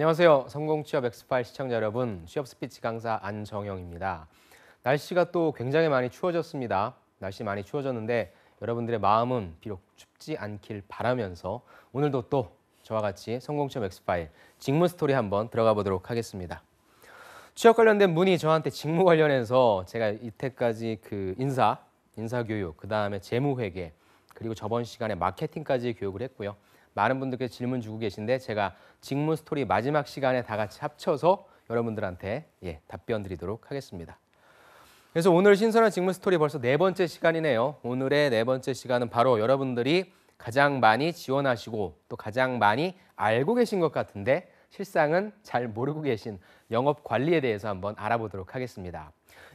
안녕하세요. 성공취업 엑스파일 시청자 여러분, 취업 스피치 강사 안정영입니다. 날씨가 또 굉장히 많이 추워졌습니다. 날씨 많이 추워졌는데 여러분들의 마음은 비록 춥지 않길 바라면서 오늘도 또 저와 같이 성공취업 엑스파일 직무 스토리 한번 들어가 보도록 하겠습니다. 취업 관련된 문의 저한테 직무 관련해서 제가 이때까지 그 인사, 인사 교육, 그 다음에 재무 회계, 그리고 저번 시간에 마케팅까지 교육을 했고요. 많은 분들께 질문 주고 계신데 제가 직무 스토리 마지막 시간에 다 같이 합쳐서 여러분들한테 예, 답변 드리도록 하겠습니다. 그래서 오늘 신선한 직문 스토리 벌써 네 번째 시간이네요. 오늘의 네 번째 시간은 바로 여러분들이 가장 많이 지원하시고 또 가장 많이 알고 계신 것 같은데 실상은 잘 모르고 계신 영업 관리에 대해서 한번 알아보도록 하겠습니다.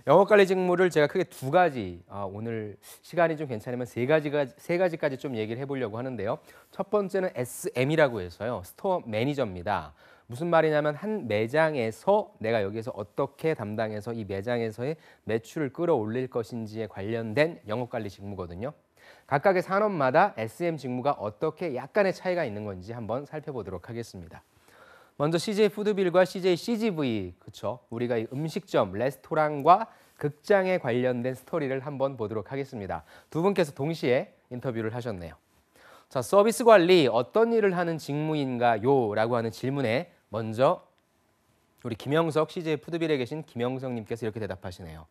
영업 관리 직무를 제가 크게 두 가지 아, 오늘 시간이 좀 괜찮으면 세 가지가 세 가지까지 좀 얘기를 해보려고 하는데요. 첫 번째는 SM이라고 해서요. 스토어 매니저입니다. 무슨 말이냐면 한 매장에서 내가 여기에서 어떻게 담당해서 이 매장에서의 매출을 끌어올릴 것인지에 관련된 영업관리 직무거든요. 각각의 산업마다 SM 직무가 어떻게 약간의 차이가 있는 건지 한번 살펴보도록 하겠습니다. 먼저 CJ 푸드빌과 CJ CGV 그쵸 우리가 이 음식점, 레스토랑과 극장에 관련된 스토리를 한번 보도록 하겠습니다. 두 분께서 동시에 인터뷰를 하셨네요. 자, 서비스 관리 어떤 일을 하는 직무인가요라고 하는 질문에 먼저 우리 김영석 CJ 푸드빌에 계신 김영석 님께서 이렇게 대답하시네요.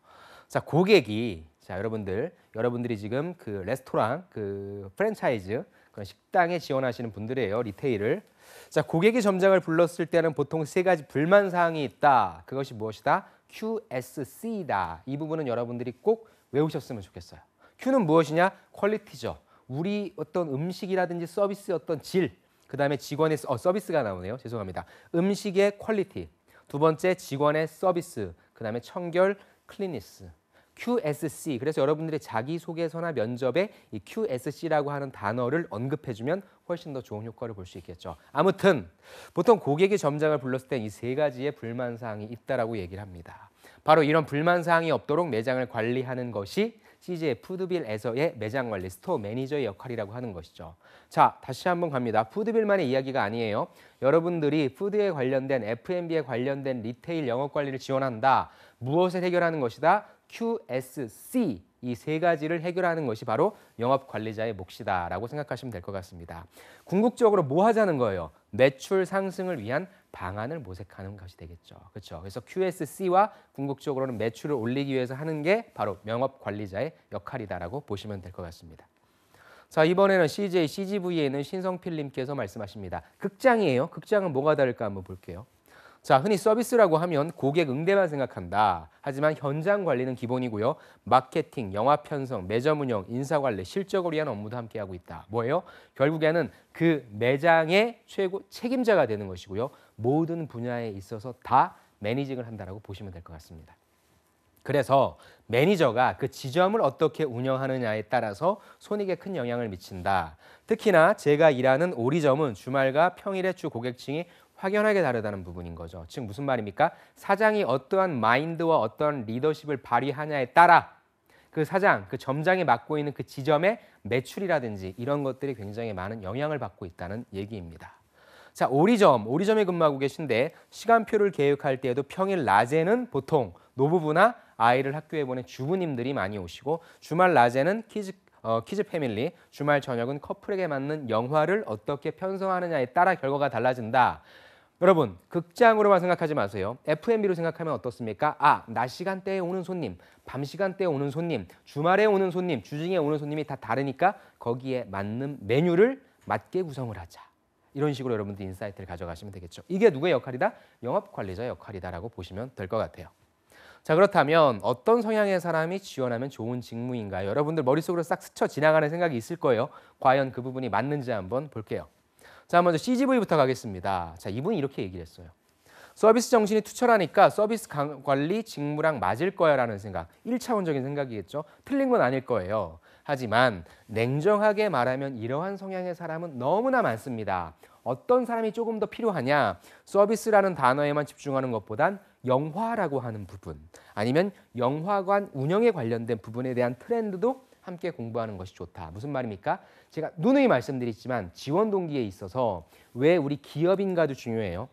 자, 고객이 자, 여러분들, 여러분들이 지금 그 레스토랑, 그 프랜차이즈, 그 식당에 지원하시는 분들이에요. 리테일을 자, 고객이 점장을 불렀을 때는 보통 세 가지 불만 사항이 있다. 그것이 무엇이다? QSC다. 이 부분은 여러분들이 꼭 외우셨으면 좋겠어요. Q는 무엇이냐? 퀄리티죠. 우리 어떤 음식이라든지 서비스의 어떤 질, 그 다음에 직원의 어, 서비스가 나오네요. 죄송합니다. 음식의 퀄리티, 두 번째 직원의 서비스, 그 다음에 청결, 클리니스. QSC 그래서 여러분들의 자기소개서나 면접에 이 QSC라고 하는 단어를 언급해주면 훨씬 더 좋은 효과를 볼 수 있겠죠. 아무튼 보통 고객이 점장을 불렀을 땐이세 가지의 불만 사항이 있다라고 얘기를 합니다. 바로 이런 불만 사항이 없도록 매장을 관리하는 것이 CJ 푸드빌에서의 매장 관리 스토어 매니저의 역할이라고 하는 것이죠. 자, 다시 한번 갑니다. 푸드빌만의 이야기가 아니에요. 여러분들이 푸드에 관련된 F&B에 관련된 리테일 영업 관리를 지원한다. 무엇을 해결하는 것이다? QSC 이 세 가지를 해결하는 것이 바로 영업 관리자의 몫이다라고 생각하시면 될 것 같습니다. 궁극적으로 뭐 하자는 거예요? 매출 상승을 위한 방안을 모색하는 것이 되겠죠. 그렇죠. 그래서 QSC와 궁극적으로는 매출을 올리기 위해서 하는 게 바로 영업 관리자의 역할이다라고 보시면 될 것 같습니다. 자 이번에는 CJ CGV에 있는 신성필님께서 말씀하십니다. 극장이에요. 극장은 뭐가 다를까 한번 볼게요. 자, 흔히 서비스라고 하면 고객 응대만 생각한다. 하지만 현장 관리는 기본이고요. 마케팅, 영화 편성, 매점 운영, 인사 관리, 실적을 위한 업무도 함께 하고 있다. 뭐예요? 결국에는 그 매장의 최고 책임자가 되는 것이고요. 모든 분야에 있어서 다 매니징을 한다라고 보시면 될 것 같습니다. 그래서 매니저가 그 지점을 어떻게 운영하느냐에 따라서 손익에 큰 영향을 미친다. 특히나 제가 일하는 오리점은 주말과 평일에 주 고객층이 확연하게 다르다는 부분인 거죠. 즉 무슨 말입니까? 사장이 어떠한 마인드와 어떤 리더십을 발휘하냐에 따라 그 사장, 그 점장이 맡고 있는 그 지점의 매출이라든지 이런 것들이 굉장히 많은 영향을 받고 있다는 얘기입니다. 자, 오리점, 오리점에 근무하고 계신데 시간표를 계획할 때에도 평일 낮에는 보통 노부부나 아이를 학교에 보낸 주부님들이 많이 오시고 주말 낮에는 키즈 어, 키즈 패밀리 주말 저녁은 커플에게 맞는 영화를 어떻게 편성하느냐에 따라 결과가 달라진다. 여러분 극장으로만 생각하지 마세요. F&B로 생각하면 어떻습니까? 아, 낮 시간대에 오는 손님, 밤 시간대에 오는 손님, 주말에 오는 손님, 주중에 오는 손님이 다 다르니까 거기에 맞는 메뉴를 맞게 구성을 하자. 이런 식으로 여러분들 인사이트를 가져가시면 되겠죠. 이게 누구의 역할이다? 영업관리자의 역할이다라고 보시면 될 것 같아요. 자 그렇다면 어떤 성향의 사람이 지원하면 좋은 직무인가요? 여러분들 머릿속으로 싹 스쳐 지나가는 생각이 있을 거예요. 과연 그 부분이 맞는지 한번 볼게요. 자, 먼저 CGV부터 가겠습니다. 자, 이분이 이렇게 얘기를 했어요. 서비스 정신이 투철하니까 서비스 관리 직무랑 맞을 거야라는 생각. 1차원적인 생각이겠죠. 틀린 건 아닐 거예요. 하지만 냉정하게 말하면 이러한 성향의 사람은 너무나 많습니다. 어떤 사람이 조금 더 필요하냐? 서비스라는 단어에만 집중하는 것보단 영화라고 하는 부분 아니면 영화관 운영에 관련된 부분에 대한 트렌드도 함께 공부하는 것이 좋다. 무슨 말입니까? 제가 누누이 말씀드리지만 지원 동기에 있어서 왜 우리 기업인가도 중요해요.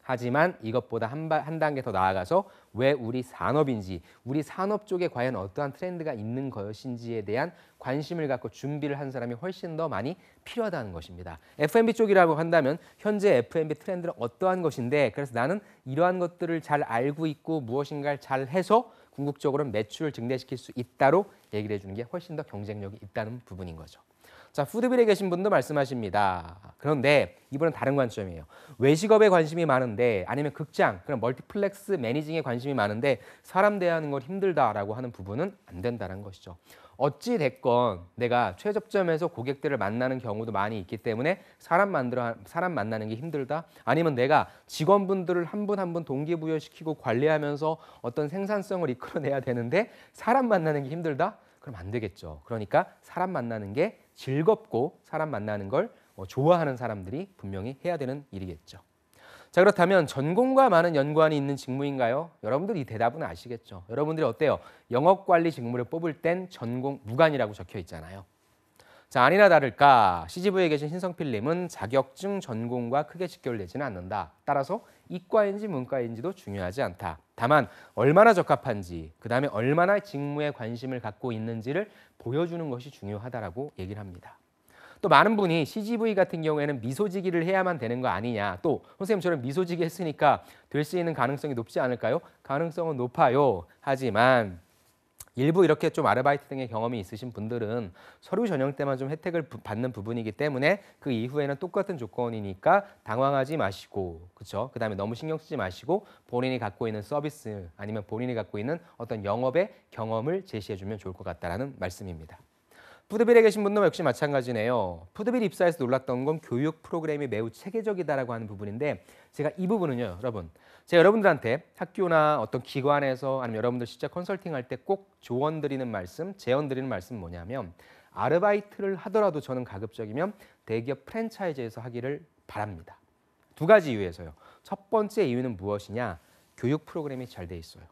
하지만 이것보다 한, 단계 더 나아가서 왜 우리 산업인지, 우리 산업 쪽에 과연 어떠한 트렌드가 있는 것인지에 대한 관심을 갖고 준비를 한 사람이 훨씬 더 많이 필요하다는 것입니다. F&B 쪽이라고 한다면 현재 F&B 트렌드는 어떠한 것인데 그래서 나는 이러한 것들을 잘 알고 있고 무엇인가를 잘 해서 궁극적으로는 매출을 증대시킬 수 있다로 얘기를 해주는 게 훨씬 더 경쟁력이 있다는 부분인 거죠. 자, 푸드빌에 계신 분도 말씀하십니다. 그런데 이분은 다른 관점이에요. 외식업에 관심이 많은데 아니면 극장, 그런 멀티플렉스 매니징에 관심이 많은데 사람 대하는 걸 힘들다라고 하는 부분은 안 된다는 것이죠. 어찌 됐건 내가 최접점에서 고객들을 만나는 경우도 많이 있기 때문에 사람 만들어 사람 만나는 게 힘들다. 아니면 내가 직원분들을 한 분 한 분 동기부여시키고 관리하면서 어떤 생산성을 이끌어내야 되는데 사람 만나는 게 힘들다. 그럼 안 되겠죠. 그러니까 사람 만나는 게 즐겁고 사람 만나는 걸 어, 좋아하는 사람들이 분명히 해야 되는 일이겠죠. 자, 그렇다면 전공과 많은 연관이 있는 직무인가요? 여러분들 이 대답은 아시겠죠. 여러분들이 어때요? 영업관리 직무를 뽑을 땐 전공 무관이라고 적혀 있잖아요. 자, 아니나 다를까 CGV에 계신 신성필님은 자격증 전공과 크게 직결되지는 않는다. 따라서 이과인지 문과인지도 중요하지 않다. 다만 얼마나 적합한지 그다음에 얼마나 직무에 관심을 갖고 있는지를 보여주는 것이 중요하다라고 얘기를 합니다. 또 많은 분이 CGV 같은 경우에는 미소지기를 해야만 되는 거 아니냐. 또 선생님처럼 미소지기 했으니까 될 수 있는 가능성이 높지 않을까요? 가능성은 높아요. 하지만 일부 이렇게 좀 아르바이트 등의 경험이 있으신 분들은 서류 전형 때만 좀 혜택을 부, 받는 부분이기 때문에 그 이후에는 똑같은 조건이니까 당황하지 마시고 그렇죠? 그다음에 너무 신경 쓰지 마시고 본인이 갖고 있는 서비스 아니면 본인이 갖고 있는 어떤 영업의 경험을 제시해 주면 좋을 것 같다라는 말씀입니다. 푸드빌에 계신 분도 역시 마찬가지네요. 푸드빌 입사에서 놀랐던 건 교육 프로그램이 매우 체계적이다라고 하는 부분인데 제가 이 부분은요, 여러분. 제가 여러분들한테 학교나 어떤 기관에서 아니면 여러분들 진짜 컨설팅할 때 꼭 조언 드리는 말씀, 제언 드리는 말씀 뭐냐면 아르바이트를 하더라도 저는 가급적이면 대기업 프랜차이즈에서 하기를 바랍니다. 두 가지 이유에서요. 첫 번째 이유는 무엇이냐? 교육 프로그램이 잘 돼 있어요.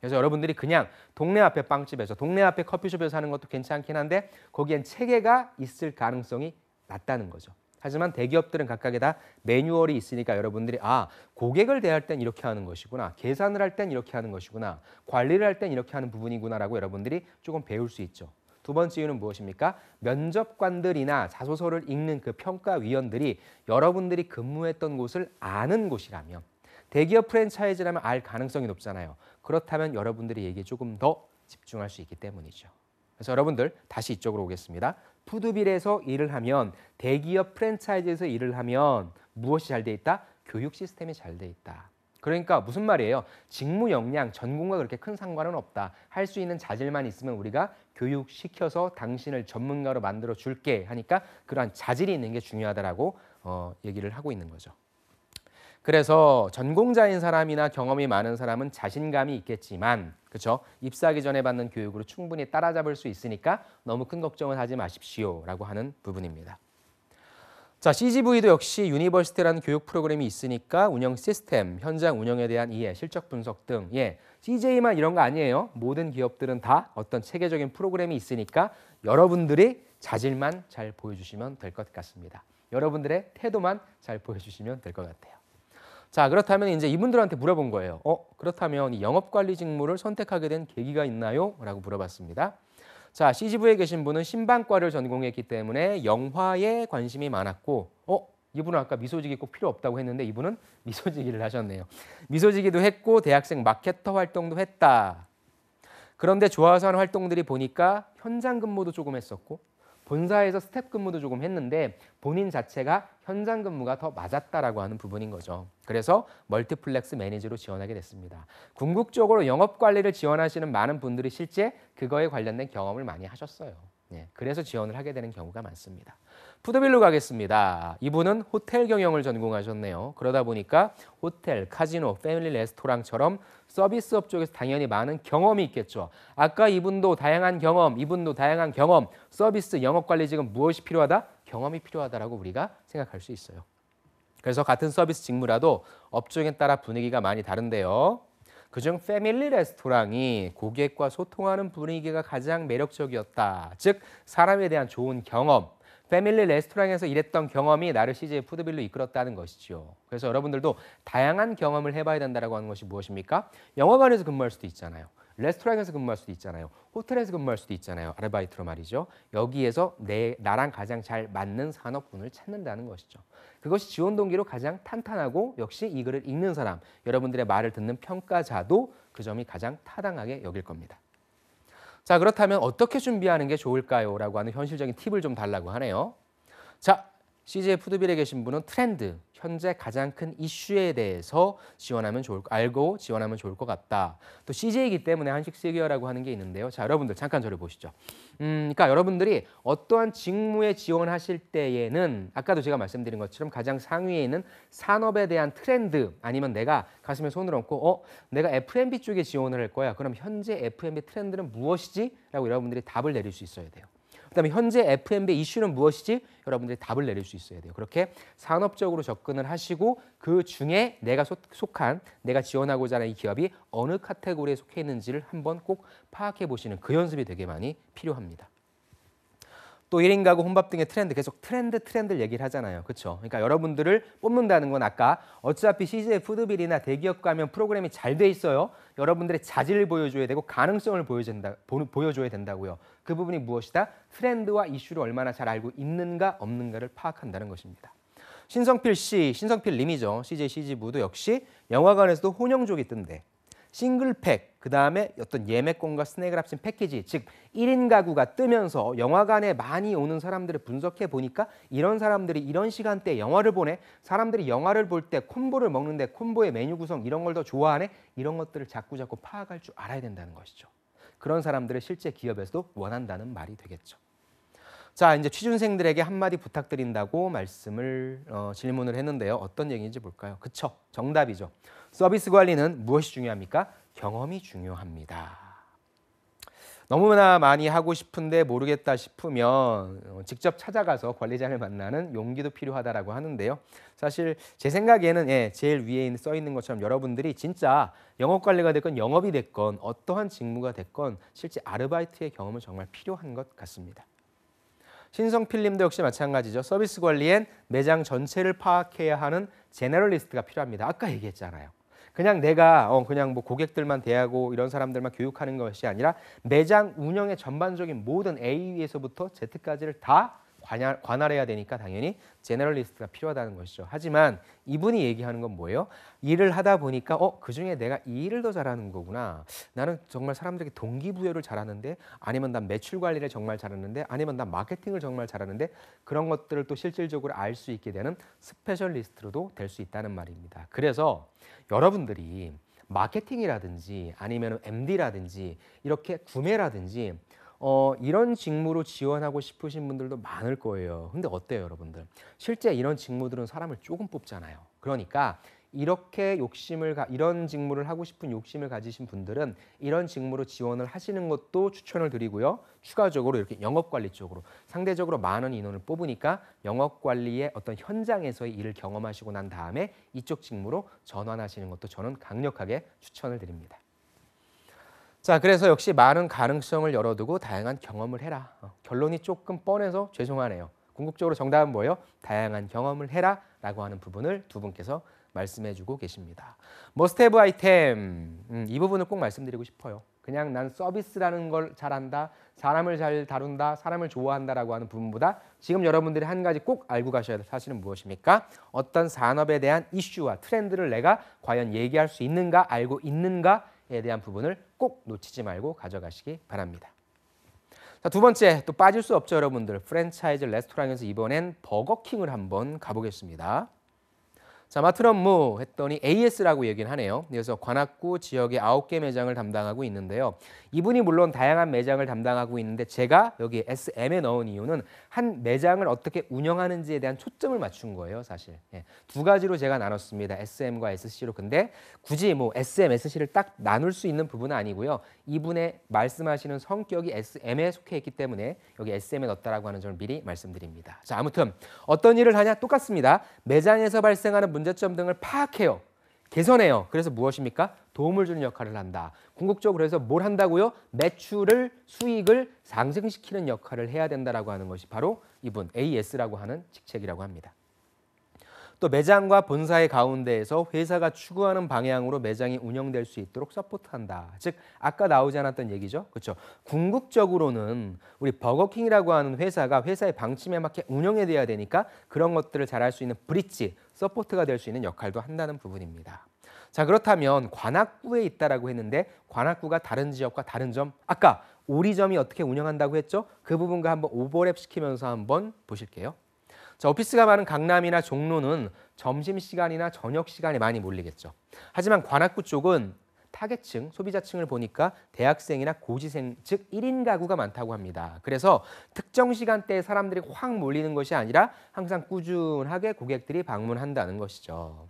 그래서 여러분들이 그냥 동네 앞에 빵집에서 동네 앞에 커피숍에서 사는 것도 괜찮긴 한데 거기엔 체계가 있을 가능성이 낮다는 거죠. 하지만 대기업들은 각각에 다 매뉴얼이 있으니까 여러분들이 아 고객을 대할 땐 이렇게 하는 것이구나 계산을 할 땐 이렇게 하는 것이구나 관리를 할 땐 이렇게 하는 부분이구나라고 여러분들이 조금 배울 수 있죠. 두 번째 이유는 무엇입니까? 면접관들이나 자소서를 읽는 그 평가위원들이 여러분들이 근무했던 곳을 아는 곳이라면 대기업 프랜차이즈라면 알 가능성이 높잖아요. 그렇다면 여러분들이 얘기에 조금 더 집중할 수 있기 때문이죠. 그래서 여러분들 다시 이쪽으로 오겠습니다. 푸드빌에서 일을 하면 대기업 프랜차이즈에서 일을 하면 무엇이 잘 돼 있다? 교육 시스템이 잘 돼 있다. 그러니까 무슨 말이에요? 직무 역량, 전공과 그렇게 큰 상관은 없다. 할 수 있는 자질만 있으면 우리가 교육시켜서 당신을 전문가로 만들어 줄게 하니까 그러한 자질이 있는 게 중요하다라고 어, 얘기를 하고 있는 거죠. 그래서 전공자인 사람이나 경험이 많은 사람은 자신감이 있겠지만 그렇죠? 입사하기 전에 받는 교육으로 충분히 따라잡을 수 있으니까 너무 큰걱정은 하지 마십시오라고 하는 부분입니다. 자, CGV도 역시 유니버시티라는 교육 프로그램이 있으니까 운영 시스템, 현장 운영에 대한 이해, 실적 분석 등 예, CJ만 이런 거 아니에요. 모든 기업들은 다 어떤 체계적인 프로그램이 있으니까 여러분들이 자질만 잘 보여주시면 될 것 같습니다. 여러분들의 태도만 잘 보여주시면 될 것 같아요. 자, 그렇다면 이제 이분들한테 물어본 거예요. 어, 그렇다면 이 영업관리 직무를 선택하게 된 계기가 있나요? 라고 물어봤습니다. 자, CGV에 계신 분은 신방과를 전공했기 때문에 영화에 관심이 많았고, 어, 이분은 아까 미소지기 꼭 필요 없다고 했는데 이분은 미소지기를 하셨네요. 미소지기도 했고 대학생 마케터 활동도 했다. 그런데 좋아서 하는 활동들이 보니까 현장 근무도 조금 했었고 본사에서 스텝 근무도 조금 했는데 본인 자체가 현장 근무가 더 맞았다라고 하는 부분인 거죠. 그래서 멀티플렉스 매니저로 지원하게 됐습니다. 궁극적으로 영업 관리를 지원하시는 많은 분들이 실제 그거에 관련된 경험을 많이 하셨어요. 예, 그래서 지원을 하게 되는 경우가 많습니다. 푸드빌로 가겠습니다. 이분은 호텔 경영을 전공하셨네요. 그러다 보니까 호텔, 카지노, 패밀리 레스토랑처럼 서비스업 쪽에서 당연히 많은 경험이 있겠죠. 아까 이분도 다양한 경험, 이분도 다양한 경험, 서비스, 영업관리 지금 무엇이 필요하다? 경험이 필요하다라고 우리가 생각할 수 있어요. 그래서 같은 서비스 직무라도 업종에 따라 분위기가 많이 다른데요. 그중 패밀리 레스토랑이 고객과 소통하는 분위기가 가장 매력적이었다. 즉 사람에 대한 좋은 경험, 패밀리 레스토랑에서 일했던 경험이 나를 CJ 푸드빌로 이끌었다는 것이죠. 그래서 여러분들도 다양한 경험을 해봐야 된다라고 하는 것이 무엇입니까? 영화관에서 근무할 수도 있잖아요. 레스토랑에서 근무할 수도 있잖아요. 호텔에서 근무할 수도 있잖아요. 아르바이트로 말이죠. 여기에서 내 나랑 가장 잘 맞는 산업군을 찾는다는 것이죠. 그것이 지원 동기로 가장 탄탄하고 역시 이 글을 읽는 사람, 여러분들의 말을 듣는 평가자도 그 점이 가장 타당하게 여길 겁니다. 자, 그렇다면 어떻게 준비하는 게 좋을까요? 라고 하는 현실적인 팁을 좀 달라고 하네요. 자, CJ 푸드빌에 계신 분은 트렌드, 현재 가장 큰 이슈에 대해서 지원하면 좋을 알고 지원하면 좋을 것 같다. 또 CJ이기 때문에 한식 세계어라고 하는 게 있는데요. 자, 여러분들 잠깐 저를 보시죠. 음, 그러니까 여러분들이 어떠한 직무에 지원하실 때에는 아까도 제가 말씀드린 것처럼 가장 상위에 있는 산업에 대한 트렌드 아니면 내가 가슴에 손을 얹고 어, 내가 F&B 쪽에 지원을 할 거야. 그럼 현재 F&B 트렌드는 무엇이지? 라고 여러분들이 답을 내릴 수 있어야 돼요. 그다음에 현재 FMB 이슈는 무엇이지? 여러분들이 답을 내릴 수 있어야 돼요. 그렇게 산업적으로 접근을 하시고 그 중에 내가 속한 내가 지원하고자 하는 이 기업이 어느 카테고리에 속해 있는지를 한번 꼭 파악해 보시는 그 연습이 되게 많이 필요합니다. 또 1인 가구 혼밥 등의 트렌드 계속 트렌드 트렌드를 얘기를 하잖아요. 그렇죠? 그러니까 여러분들을 뽑는다는 건 아까 어차피 CJ 푸드빌이나 대기업 가면 프로그램이 잘 돼 있어요. 여러분들의 자질을 보여줘야 되고 가능성을 보여준다, 보여줘야 된다고요. 그 부분이 무엇이다? 트렌드와 이슈를 얼마나 잘 알고 있는가 없는가를 파악한다는 것입니다. 신성필 씨, 신성필 님이죠. CJ CG부도 역시 영화관에서도 혼영족이 뜬데 싱글팩, 그 다음에 어떤 예매권과 스낵을 합친 패키지, 즉 1인 가구가 뜨면서 영화관에 많이 오는 사람들을 분석해 보니까 이런 사람들이 이런 시간대에 영화를 보네, 사람들이 영화를 볼 때 콤보를 먹는데 콤보의 메뉴 구성 이런 걸 더 좋아하네, 이런 것들을 자꾸자꾸 파악할 줄 알아야 된다는 것이죠. 그런 사람들을 실제 기업에서도 원한다는 말이 되겠죠. 자, 이제 취준생들에게 한마디 부탁드린다고 말씀을 어, 질문을 했는데요. 어떤 얘기인지 볼까요? 그쵸. 정답이죠. 서비스 관리는 무엇이 중요합니까? 경험이 중요합니다. 너무나 많이 하고 싶은데 모르겠다 싶으면 어, 직접 찾아가서 관리자를 만나는 용기도 필요하다라고 하는데요. 사실 제 생각에는 예, 제일 위에 써 있는 것처럼 여러분들이 진짜 영업 관리가 됐건 영업이 됐건 어떠한 직무가 됐건 실제 아르바이트의 경험은 정말 필요한 것 같습니다. 신성 필님도 역시 마찬가지죠. 서비스 관리엔 매장 전체를 파악해야 하는 제너럴리스트가 필요합니다. 아까 얘기했잖아요. 그냥 내가 어 그냥 뭐 고객들만 대하고 이런 사람들만 교육하는 것이 아니라 매장 운영의 전반적인 모든 A에서부터 Z까지를 다 관할, 관할해야 되니까 당연히 제너럴리스트가 필요하다는 것이죠. 하지만 이분이 얘기하는 건 뭐예요? 일을 하다 보니까 어, 그중에 내가 이 일을 더 잘하는 거구나. 나는 정말 사람들에게 동기부여를 잘하는데 아니면 난 매출 관리를 정말 잘하는데 아니면 난 마케팅을 정말 잘하는데 그런 것들을 또 실질적으로 알 수 있게 되는 스페셜리스트로도 될 수 있다는 말입니다. 그래서 여러분들이 마케팅이라든지 아니면 MD라든지 이렇게 구매라든지 어, 이런 직무로 지원하고 싶으신 분들도 많을 거예요. 근데 어때요, 여러분들? 실제 이런 직무들은 사람을 조금 뽑잖아요. 그러니까 이렇게 욕심을 가, 이런 직무를 하고 싶은 욕심을 가지신 분들은 이런 직무로 지원을 하시는 것도 추천을 드리고요. 추가적으로 이렇게 영업 관리 쪽으로 상대적으로 많은 인원을 뽑으니까 영업 관리의 어떤 현장에서의 일을 경험하시고 난 다음에 이쪽 직무로 전환하시는 것도 저는 강력하게 추천을 드립니다. 자, 그래서 역시 많은 가능성을 열어두고 다양한 경험을 해라. 어, 결론이 조금 뻔해서 죄송하네요. 궁극적으로 정답은 뭐예요? 다양한 경험을 해라 라고 하는 부분을 두 분께서 말씀해 주고 계십니다. 머스테브 아이템 음, 이 부분을 꼭 말씀드리고 싶어요. 그냥 난 서비스라는 걸 잘한다, 사람을 잘 다룬다, 사람을 좋아한다라고 하는 부분보다 지금 여러분들이 한 가지 꼭 알고 가셔야 될 사실은 무엇입니까? 어떤 산업에 대한 이슈와 트렌드를 내가 과연 얘기할 수 있는가, 알고 있는가 에 대한 부분을 꼭 놓치지 말고 가져가시기 바랍니다. 자, 두 번째 또 빠질 수 없죠, 여러분들. 프랜차이즈 레스토랑에서 이번엔 버거킹을 한번 가보겠습니다. 자, 마트럼 무 했더니 AS라고 얘기를 하네요. 그래서 관악구 지역의 아홉 개 매장을 담당하고 있는데요. 이분이 물론 다양한 매장을 담당하고 있는데 제가 여기 SM에 넣은 이유는 한 매장을 어떻게 운영하는지에 대한 초점을 맞춘 거예요, 사실. 예, 두 가지로 제가 나눴습니다. SM과 SC로. 근데 굳이 뭐 SM, SC를 딱 나눌 수 있는 부분은 아니고요. 이분의 말씀하시는 성격이 SM에 속해 있기 때문에 여기 SM에 넣었다라고 하는 점을 미리 말씀드립니다. 자, 아무튼 어떤 일을 하냐 똑같습니다. 매장에서 발생하는 문제점 등을 파악해요. 개선해요. 그래서 무엇입니까? 도움을 주는 역할을 한다. 궁극적으로 해서 뭘 한다고요? 매출을 수익을 상승시키는 역할을 해야 된다라고 하는 것이 바로 이분 AS라고 하는 직책이라고 합니다. 또 매장과 본사의 가운데에서 회사가 추구하는 방향으로 매장이 운영될 수 있도록 서포트한다. 즉 아까 나오지 않았던 얘기죠. 그렇죠. 궁극적으로는 우리 버거킹이라고 하는 회사가 회사의 방침에 맞게 운영이 돼야 되니까 그런 것들을 잘할 수 있는 브릿지 서포트가 될 수 있는 역할도 한다는 부분입니다. 자 그렇다면 관악구에 있다라고 했는데 관악구가 다른 지역과 다른 점 아까 오리점이 어떻게 운영한다고 했죠? 그 부분과 한번 오버랩 시키면서 한번 보실게요. 자, 오피스가 많은 강남이나 종로는 점심시간이나 저녁시간에 많이 몰리겠죠. 하지만 관악구 쪽은 타겟층, 소비자층을 보니까 대학생이나 고지생, 즉 1인 가구가 많다고 합니다. 그래서 특정 시간대에 사람들이 확 몰리는 것이 아니라 항상 꾸준하게 고객들이 방문한다는 것이죠.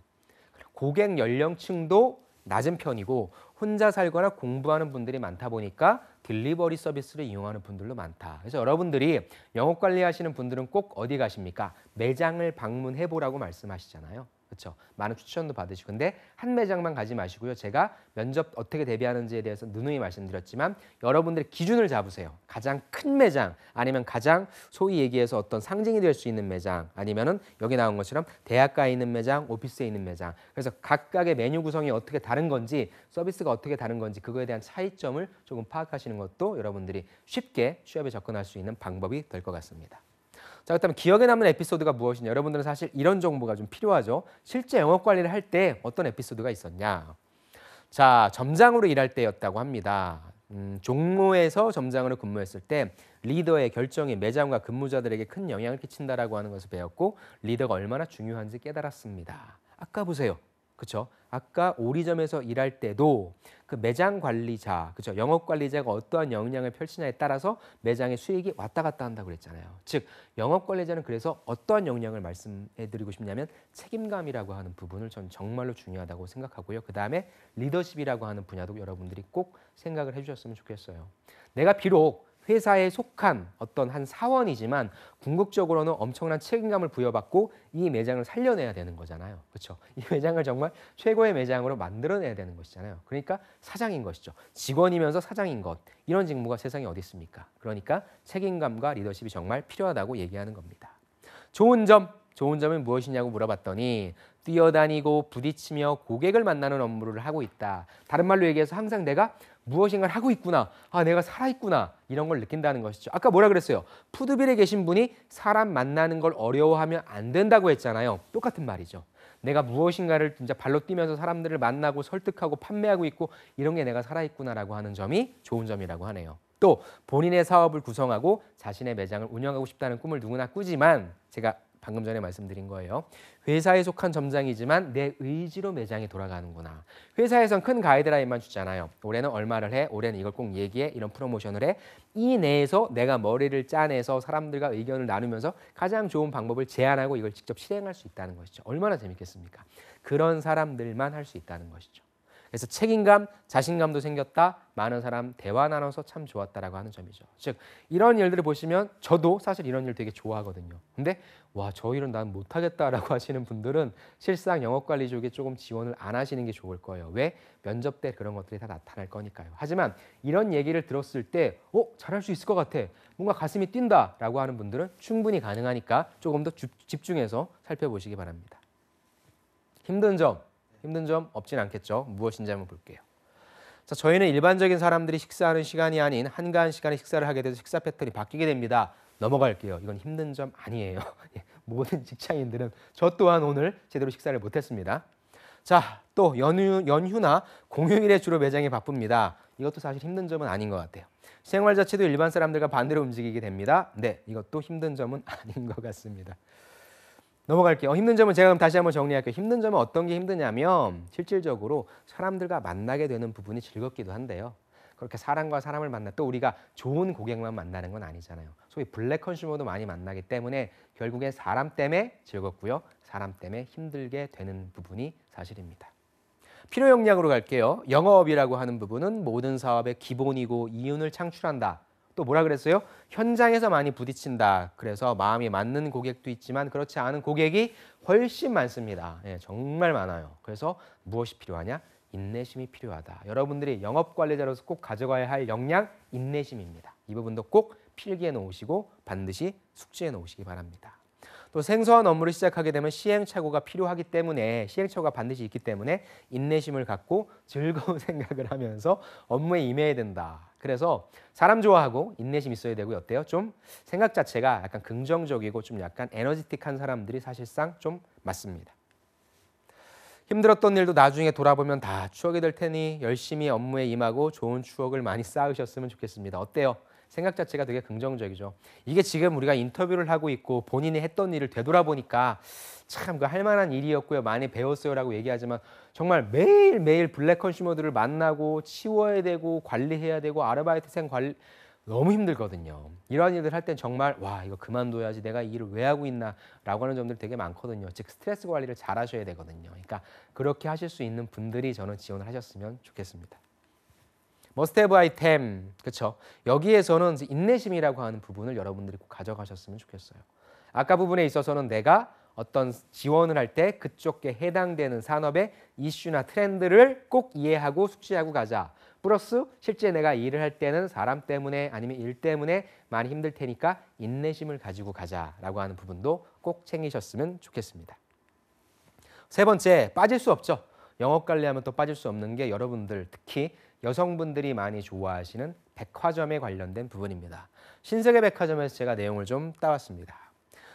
고객 연령층도 낮은 편이고 혼자 살거나 공부하는 분들이 많다 보니까 딜리버리 서비스를 이용하는 분들도 많다. 그래서 여러분들이 영업 관리하시는 분들은 꼭 어디 가십니까? 매장을 방문해 보라고 말씀하시잖아요. 그렇죠. 많은 추천도 받으시고 근데 한 매장만 가지 마시고요. 제가 면접 어떻게 대비하는지에 대해서 누누이 말씀드렸지만 여러분들의 기준을 잡으세요. 가장 큰 매장 아니면 가장 소위 얘기해서 어떤 상징이 될 수 있는 매장 아니면은 여기 나온 것처럼 대학가에 있는 매장, 오피스에 있는 매장. 그래서 각각의 메뉴 구성이 어떻게 다른 건지 서비스가 어떻게 다른 건지 그거에 대한 차이점을 조금 파악하시는 것도 여러분들이 쉽게 취업에 접근할 수 있는 방법이 될 것 같습니다. 자, 그다음 기억에 남는 에피소드가 무엇이냐? 여러분들은 사실 이런 정보가 좀 필요하죠. 실제 영업 관리를 할 때 어떤 에피소드가 있었냐? 자, 점장으로 일할 때였다고 합니다. 음, 종로에서 점장으로 근무했을 때 리더의 결정이 매장과 근무자들에게 큰 영향을 끼친다라고 하는 것을 배웠고 리더가 얼마나 중요한지 깨달았습니다. 아까 보세요. 그렇죠? 아까 오리점에서 일할 때도 그 매장 관리자, 그렇죠? 영업 관리자가 어떠한 영향을 펼치냐에 따라서 매장의 수익이 왔다 갔다 한다고 그랬잖아요. 즉 영업 관리자는 그래서 어떠한 영향을 말씀해 드리고 싶냐면 책임감이라고 하는 부분을 저는 정말로 중요하다고 생각하고요. 그다음에 리더십이라고 하는 분야도 여러분들이 꼭 생각을 해 주셨으면 좋겠어요. 내가 비록 회사에 속한 어떤 한 사원이지만 궁극적으로는 엄청난 책임감을 부여받고 이 매장을 살려내야 되는 거잖아요. 그렇죠? 이 매장을 정말 최고의 매장으로 만들어내야 되는 것이잖아요. 그러니까 사장인 것이죠. 직원이면서 사장인 것. 이런 직무가 세상에 어디 있습니까? 그러니까 책임감과 리더십이 정말 필요하다고 얘기하는 겁니다. 좋은 점 좋은 점은 무엇이냐고 물어봤더니 뛰어다니고 부딪히며 고객을 만나는 업무를 하고 있다. 다른 말로 얘기해서 항상 내가 무엇인가를 하고 있구나. 아, 내가 살아있구나. 이런 걸 느낀다는 것이죠. 아까 뭐라 그랬어요? 푸드빌에 계신 분이 사람 만나는 걸 어려워하면 안 된다고 했잖아요. 똑같은 말이죠. 내가 무엇인가를 진짜 발로 뛰면서 사람들을 만나고 설득하고 판매하고 있고 이런 게 내가 살아있구나라고 하는 점이 좋은 점이라고 하네요. 또 본인의 사업을 구성하고 자신의 매장을 운영하고 싶다는 꿈을 누구나 꾸지만 제가 방금 전에 말씀드린 거예요. 회사에 속한 점장이지만 내 의지로 매장이 돌아가는구나. 회사에선 큰 가이드라인만 주잖아요. 올해는 얼마를 해, 올해는 이걸 꼭 얘기해, 이런 프로모션을 해. 이 내에서 내가 머리를 짜내서 사람들과 의견을 나누면서 가장 좋은 방법을 제안하고 이걸 직접 실행할 수 있다는 것이죠. 얼마나 재밌겠습니까? 그런 사람들만 할 수 있다는 것이죠. 그래서 책임감, 자신감도 생겼다. 많은 사람 대화 나눠서 참 좋았다라고 하는 점이죠. 즉 이런 일들을 보시면 저도 사실 이런 일 되게 좋아하거든요. 근데 와저 일은 난 못하겠다라고 하시는 분들은 실상 영업관리 쪽에 조금 지원을 안 하시는 게 좋을 거예요. 왜 면접 때 그런 것들이 다 나타날 거니까요. 하지만 이런 얘기를 들었을 때어 잘할 수 있을 것 같아. 뭔가 가슴이 뛴다라고 하는 분들은 충분히 가능하니까 조금 더 집중해서 살펴보시기 바랍니다. 힘든 점 힘든 점 없진 않겠죠. 무엇인지 한번 볼게요. 자, 저희는 일반적인 사람들이 식사하는 시간이 아닌 한가한 시간에 식사를 하게 돼서 식사 패턴이 바뀌게 됩니다. 넘어갈게요. 이건 힘든 점 아니에요. 예, 모든 직장인들은 저 또한 오늘 제대로 식사를 못했습니다. 자, 또 연휴, 연휴나 공휴일에 주로 매장이 바쁩니다. 이것도 사실 힘든 점은 아닌 것 같아요. 생활 자체도 일반 사람들과 반대로 움직이게 됩니다. 네, 이것도 힘든 점은 아닌 것 같습니다. 넘어갈게요. 힘든 점은 제가 그럼 다시 한번 정리할게요. 힘든 점은 어떤 게 힘드냐면 실질적으로 사람들과 만나게 되는 부분이 즐겁기도 한데요. 그렇게 사람과 사람을 만나 또 우리가 좋은 고객만 만나는 건 아니잖아요. 소위 블랙 컨슈머도 많이 만나기 때문에 결국엔 사람 때문에 즐겁고요. 사람 때문에 힘들게 되는 부분이 사실입니다. 필요 역량으로 갈게요. 영업이라고 하는 부분은 모든 사업의 기본이고 이윤을 창출한다. 또 뭐라 그랬어요? 현장에서 많이 부딪힌다. 그래서 마음이 맞는 고객도 있지만 그렇지 않은 고객이 훨씬 많습니다. 예, 정말 많아요. 그래서 무엇이 필요하냐? 인내심이 필요하다. 여러분들이 영업 관리자로서 꼭 가져가야 할 역량 인내심입니다. 이 부분도 꼭 필기해 놓으시고 반드시 숙지해 놓으시기 바랍니다. 또 생소한 업무를 시작하게 되면 시행착오가 필요하기 때문에 시행착오가 반드시 있기 때문에 인내심을 갖고 즐거운 생각을 하면서 업무에 임해야 된다. 그래서 사람 좋아하고 인내심 있어야 되고 어때요? 좀 생각 자체가 약간 긍정적이고 좀 약간 에너지틱한 사람들이 사실상 좀 맞습니다. 힘들었던 일도 나중에 돌아보면 다 추억이 될 테니 열심히 업무에 임하고 좋은 추억을 많이 쌓으셨으면 좋겠습니다. 어때요? 생각 자체가 되게 긍정적이죠. 이게 지금 우리가 인터뷰를 하고 있고 본인이 했던 일을 되돌아보니까 참 그 할만한 일이었고요. 많이 배웠어요라고 얘기하지만 정말 매일매일 블랙 컨슈머들을 만나고 치워야 되고 관리해야 되고 아르바이트생 관리 너무 힘들거든요. 이런 일들 할 땐 정말 와 이거 그만둬야지 내가 이 일을 왜 하고 있나라고 하는 점들 되게 많거든요. 즉 스트레스 관리를 잘 하셔야 되거든요. 그러니까 그렇게 하실 수 있는 분들이 저는 지원을 하셨으면 좋겠습니다. 머스테브 아이템 그렇죠. 여기에서는 인내심이라고 하는 부분을 여러분들이 꼭 가져가셨으면 좋겠어요. 아까 부분에 있어서는 내가 어떤 지원을 할 때 그쪽에 해당되는 산업의 이슈나 트렌드를 꼭 이해하고 숙지하고 가자. 플러스 실제 내가 일을 할 때는 사람 때문에 아니면 일 때문에 많이 힘들 테니까 인내심을 가지고 가자라고 하는 부분도 꼭 챙기셨으면 좋겠습니다. 세 번째 빠질 수 없죠. 영업 관리하면 또 빠질 수 없는 게 여러분들 특히 여성분들이 많이 좋아하시는 백화점에 관련된 부분입니다. 신세계 백화점에서 제가 내용을 좀 따왔습니다.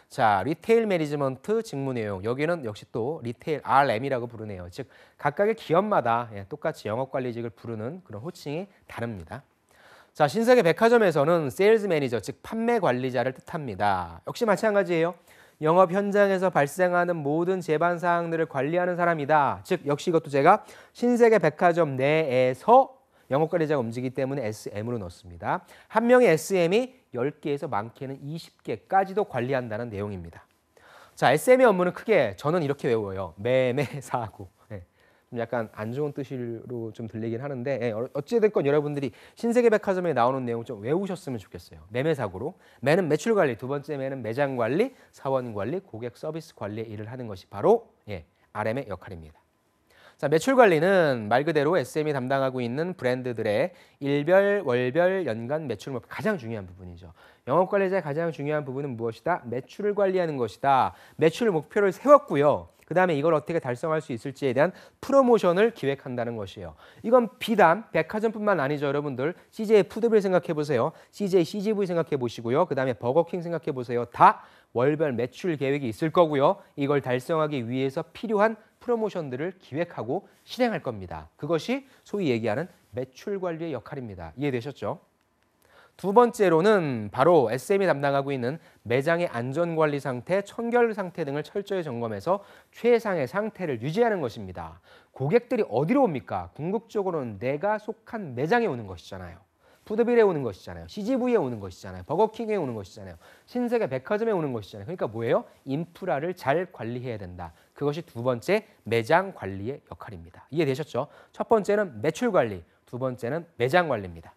자, 리테일 매니지먼트 직무 내용. 여기는 역시 또 리테일 RM이라고 부르네요. 즉, 각각의 기업마다 예, 똑같이 영업관리직을 부르는 그런 호칭이 다릅니다. 자, 신세계 백화점에서는 세일즈 매니저, 즉 판매 관리자를 뜻합니다. 역시 마찬가지예요. 영업 현장에서 발생하는 모든 재반 사항들을 관리하는 사람이다. 즉, 역시 이것도 제가 신세계 백화점 내에서 영업거래자가 움직이기 때문에 SM으로 넣습니다. 한 명의 SM이 10개에서 많게는 20개까지도 관리한다는 내용입니다. 자, SM의 업무는 크게 저는 이렇게 외워요. 매매, 사고. 네, 좀 약간 안 좋은 뜻으로 좀 들리긴 하는데 네, 어찌됐건 여러분들이 신세계 백화점에 나오는 내용 좀 외우셨으면 좋겠어요. 매매 사고로 매는 매출 관리, 두 번째 매는 매장 관리, 사원 관리, 고객 서비스 관리의 일을 하는 것이 바로 예, RM의 역할입니다. 자, 매출 관리는 말 그대로 SM이 e 담당하고 있는 브랜드들의 일별, 월별, 연간 매출 목표 가장 중요한 부분이죠. 영업 관리자의 가장 중요한 부분은 무엇이다? 매출을 관리하는 것이다. 매출 목표를 세웠고요. 그 다음에 이걸 어떻게 달성할 수 있을지에 대한 프로모션을 기획한다는 것이에요. 이건 비단 백화점뿐만 아니죠, 여러분들. CJ 푸드빌 생각해 보세요. CJ CGV 생각해 보시고요. 그 다음에 버거킹 생각해 보세요. 다 월별 매출 계획이 있을 거고요. 이걸 달성하기 위해서 필요한 프로모션들을 기획하고 실행할 겁니다. 그것이 소위 얘기하는 매출 관리의 역할입니다. 이해되셨죠? 두 번째로는 바로 SM이 담당하고 있는 매장의 안전관리 상태, 청결 상태 등을 철저히 점검해서 최상의 상태를 유지하는 것입니다. 고객들이 어디로 옵니까? 궁극적으로는 내가 속한 매장에 오는 것이잖아요. 푸드빌에 오는 것이잖아요. CGV에 오는 것이잖아요. 버거킹에 오는 것이잖아요. 신세계 백화점에 오는 것이잖아요. 그러니까 뭐예요? 인프라를 잘 관리해야 된다. 그것이 두 번째 매장 관리의 역할입니다. 이해되셨죠? 첫 번째는 매출 관리, 두 번째는 매장 관리입니다.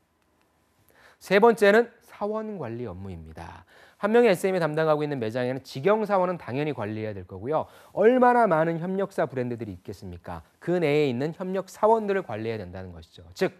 세 번째는 사원 관리 업무입니다. 한 명의 SM이 e 담당하고 있는 매장에는 직영 사원은 당연히 관리해야 될 거고요. 얼마나 많은 협력사 브랜드들이 있겠습니까? 그 내에 있는 협력 사원들을 관리해야 된다는 것이죠. 즉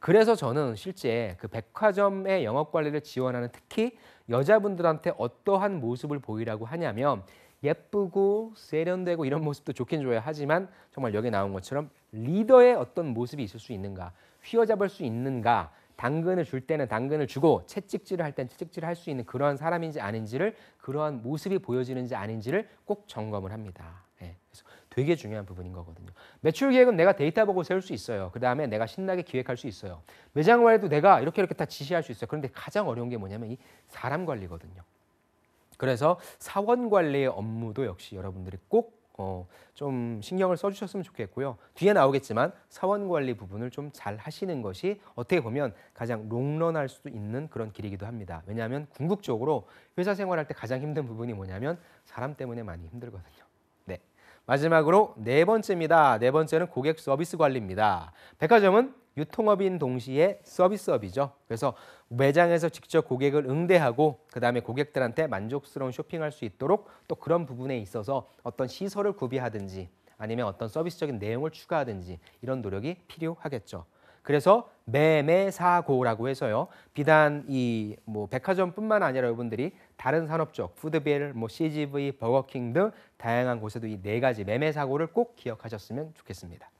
그래서 저는 실제 그 백화점의 영업 관리를 지원하는 특히 여자분들한테 어떠한 모습을 보이라고 하냐면 예쁘고 세련되고 이런 모습도 좋긴 좋아요. 하지만 정말 여기 나온 것처럼 리더의 어떤 모습이 있을 수 있는가, 휘어잡을 수 있는가, 당근을 줄 때는 당근을 주고 채찍질을 할땐 채찍질을 할 수 있는 그러한 사람인지 아닌지를 그러한 모습이 보여지는지 아닌지를 꼭 점검을 합니다. 예. 그래서 되게 중요한 부분인 거거든요. 매출 계획은 내가 데이터 보고 세울 수 있어요. 그 다음에 내가 신나게 기획할 수 있어요. 매장 관리도 내가 이렇게 이렇게 다 지시할 수 있어요. 그런데 가장 어려운 게 뭐냐면 이 사람 관리거든요. 그래서 사원 관리의 업무도 역시 여러분들이 꼭 어, 좀 신경을 써주셨으면 좋겠고요. 뒤에 나오겠지만 사원 관리 부분을 좀 잘 하시는 것이 어떻게 보면 가장 롱런할 수도 있는 그런 길이기도 합니다. 왜냐하면 궁극적으로 회사 생활할 때 가장 힘든 부분이 뭐냐면 사람 때문에 많이 힘들거든요. 네. 마지막으로 네 번째입니다. 네 번째는 고객 서비스 관리입니다. 백화점은 유통업인 동시에 서비스업이죠. 그래서 매장에서 직접 고객을 응대하고 그다음에 고객들한테 만족스러운 쇼핑할 수 있도록 또 그런 부분에 있어서 어떤 시설을 구비하든지 아니면 어떤 서비스적인 내용을 추가하든지 이런 노력이 필요하겠죠. 그래서 매매사고라고 해서요. 비단 이 뭐 백화점뿐만 아니라 여러분들이 다른 산업 적 푸드빌, 뭐 CGV, 버거킹 등 다양한 곳에도 이 네 가지 매매사고를 꼭 기억하셨으면 좋겠습니다.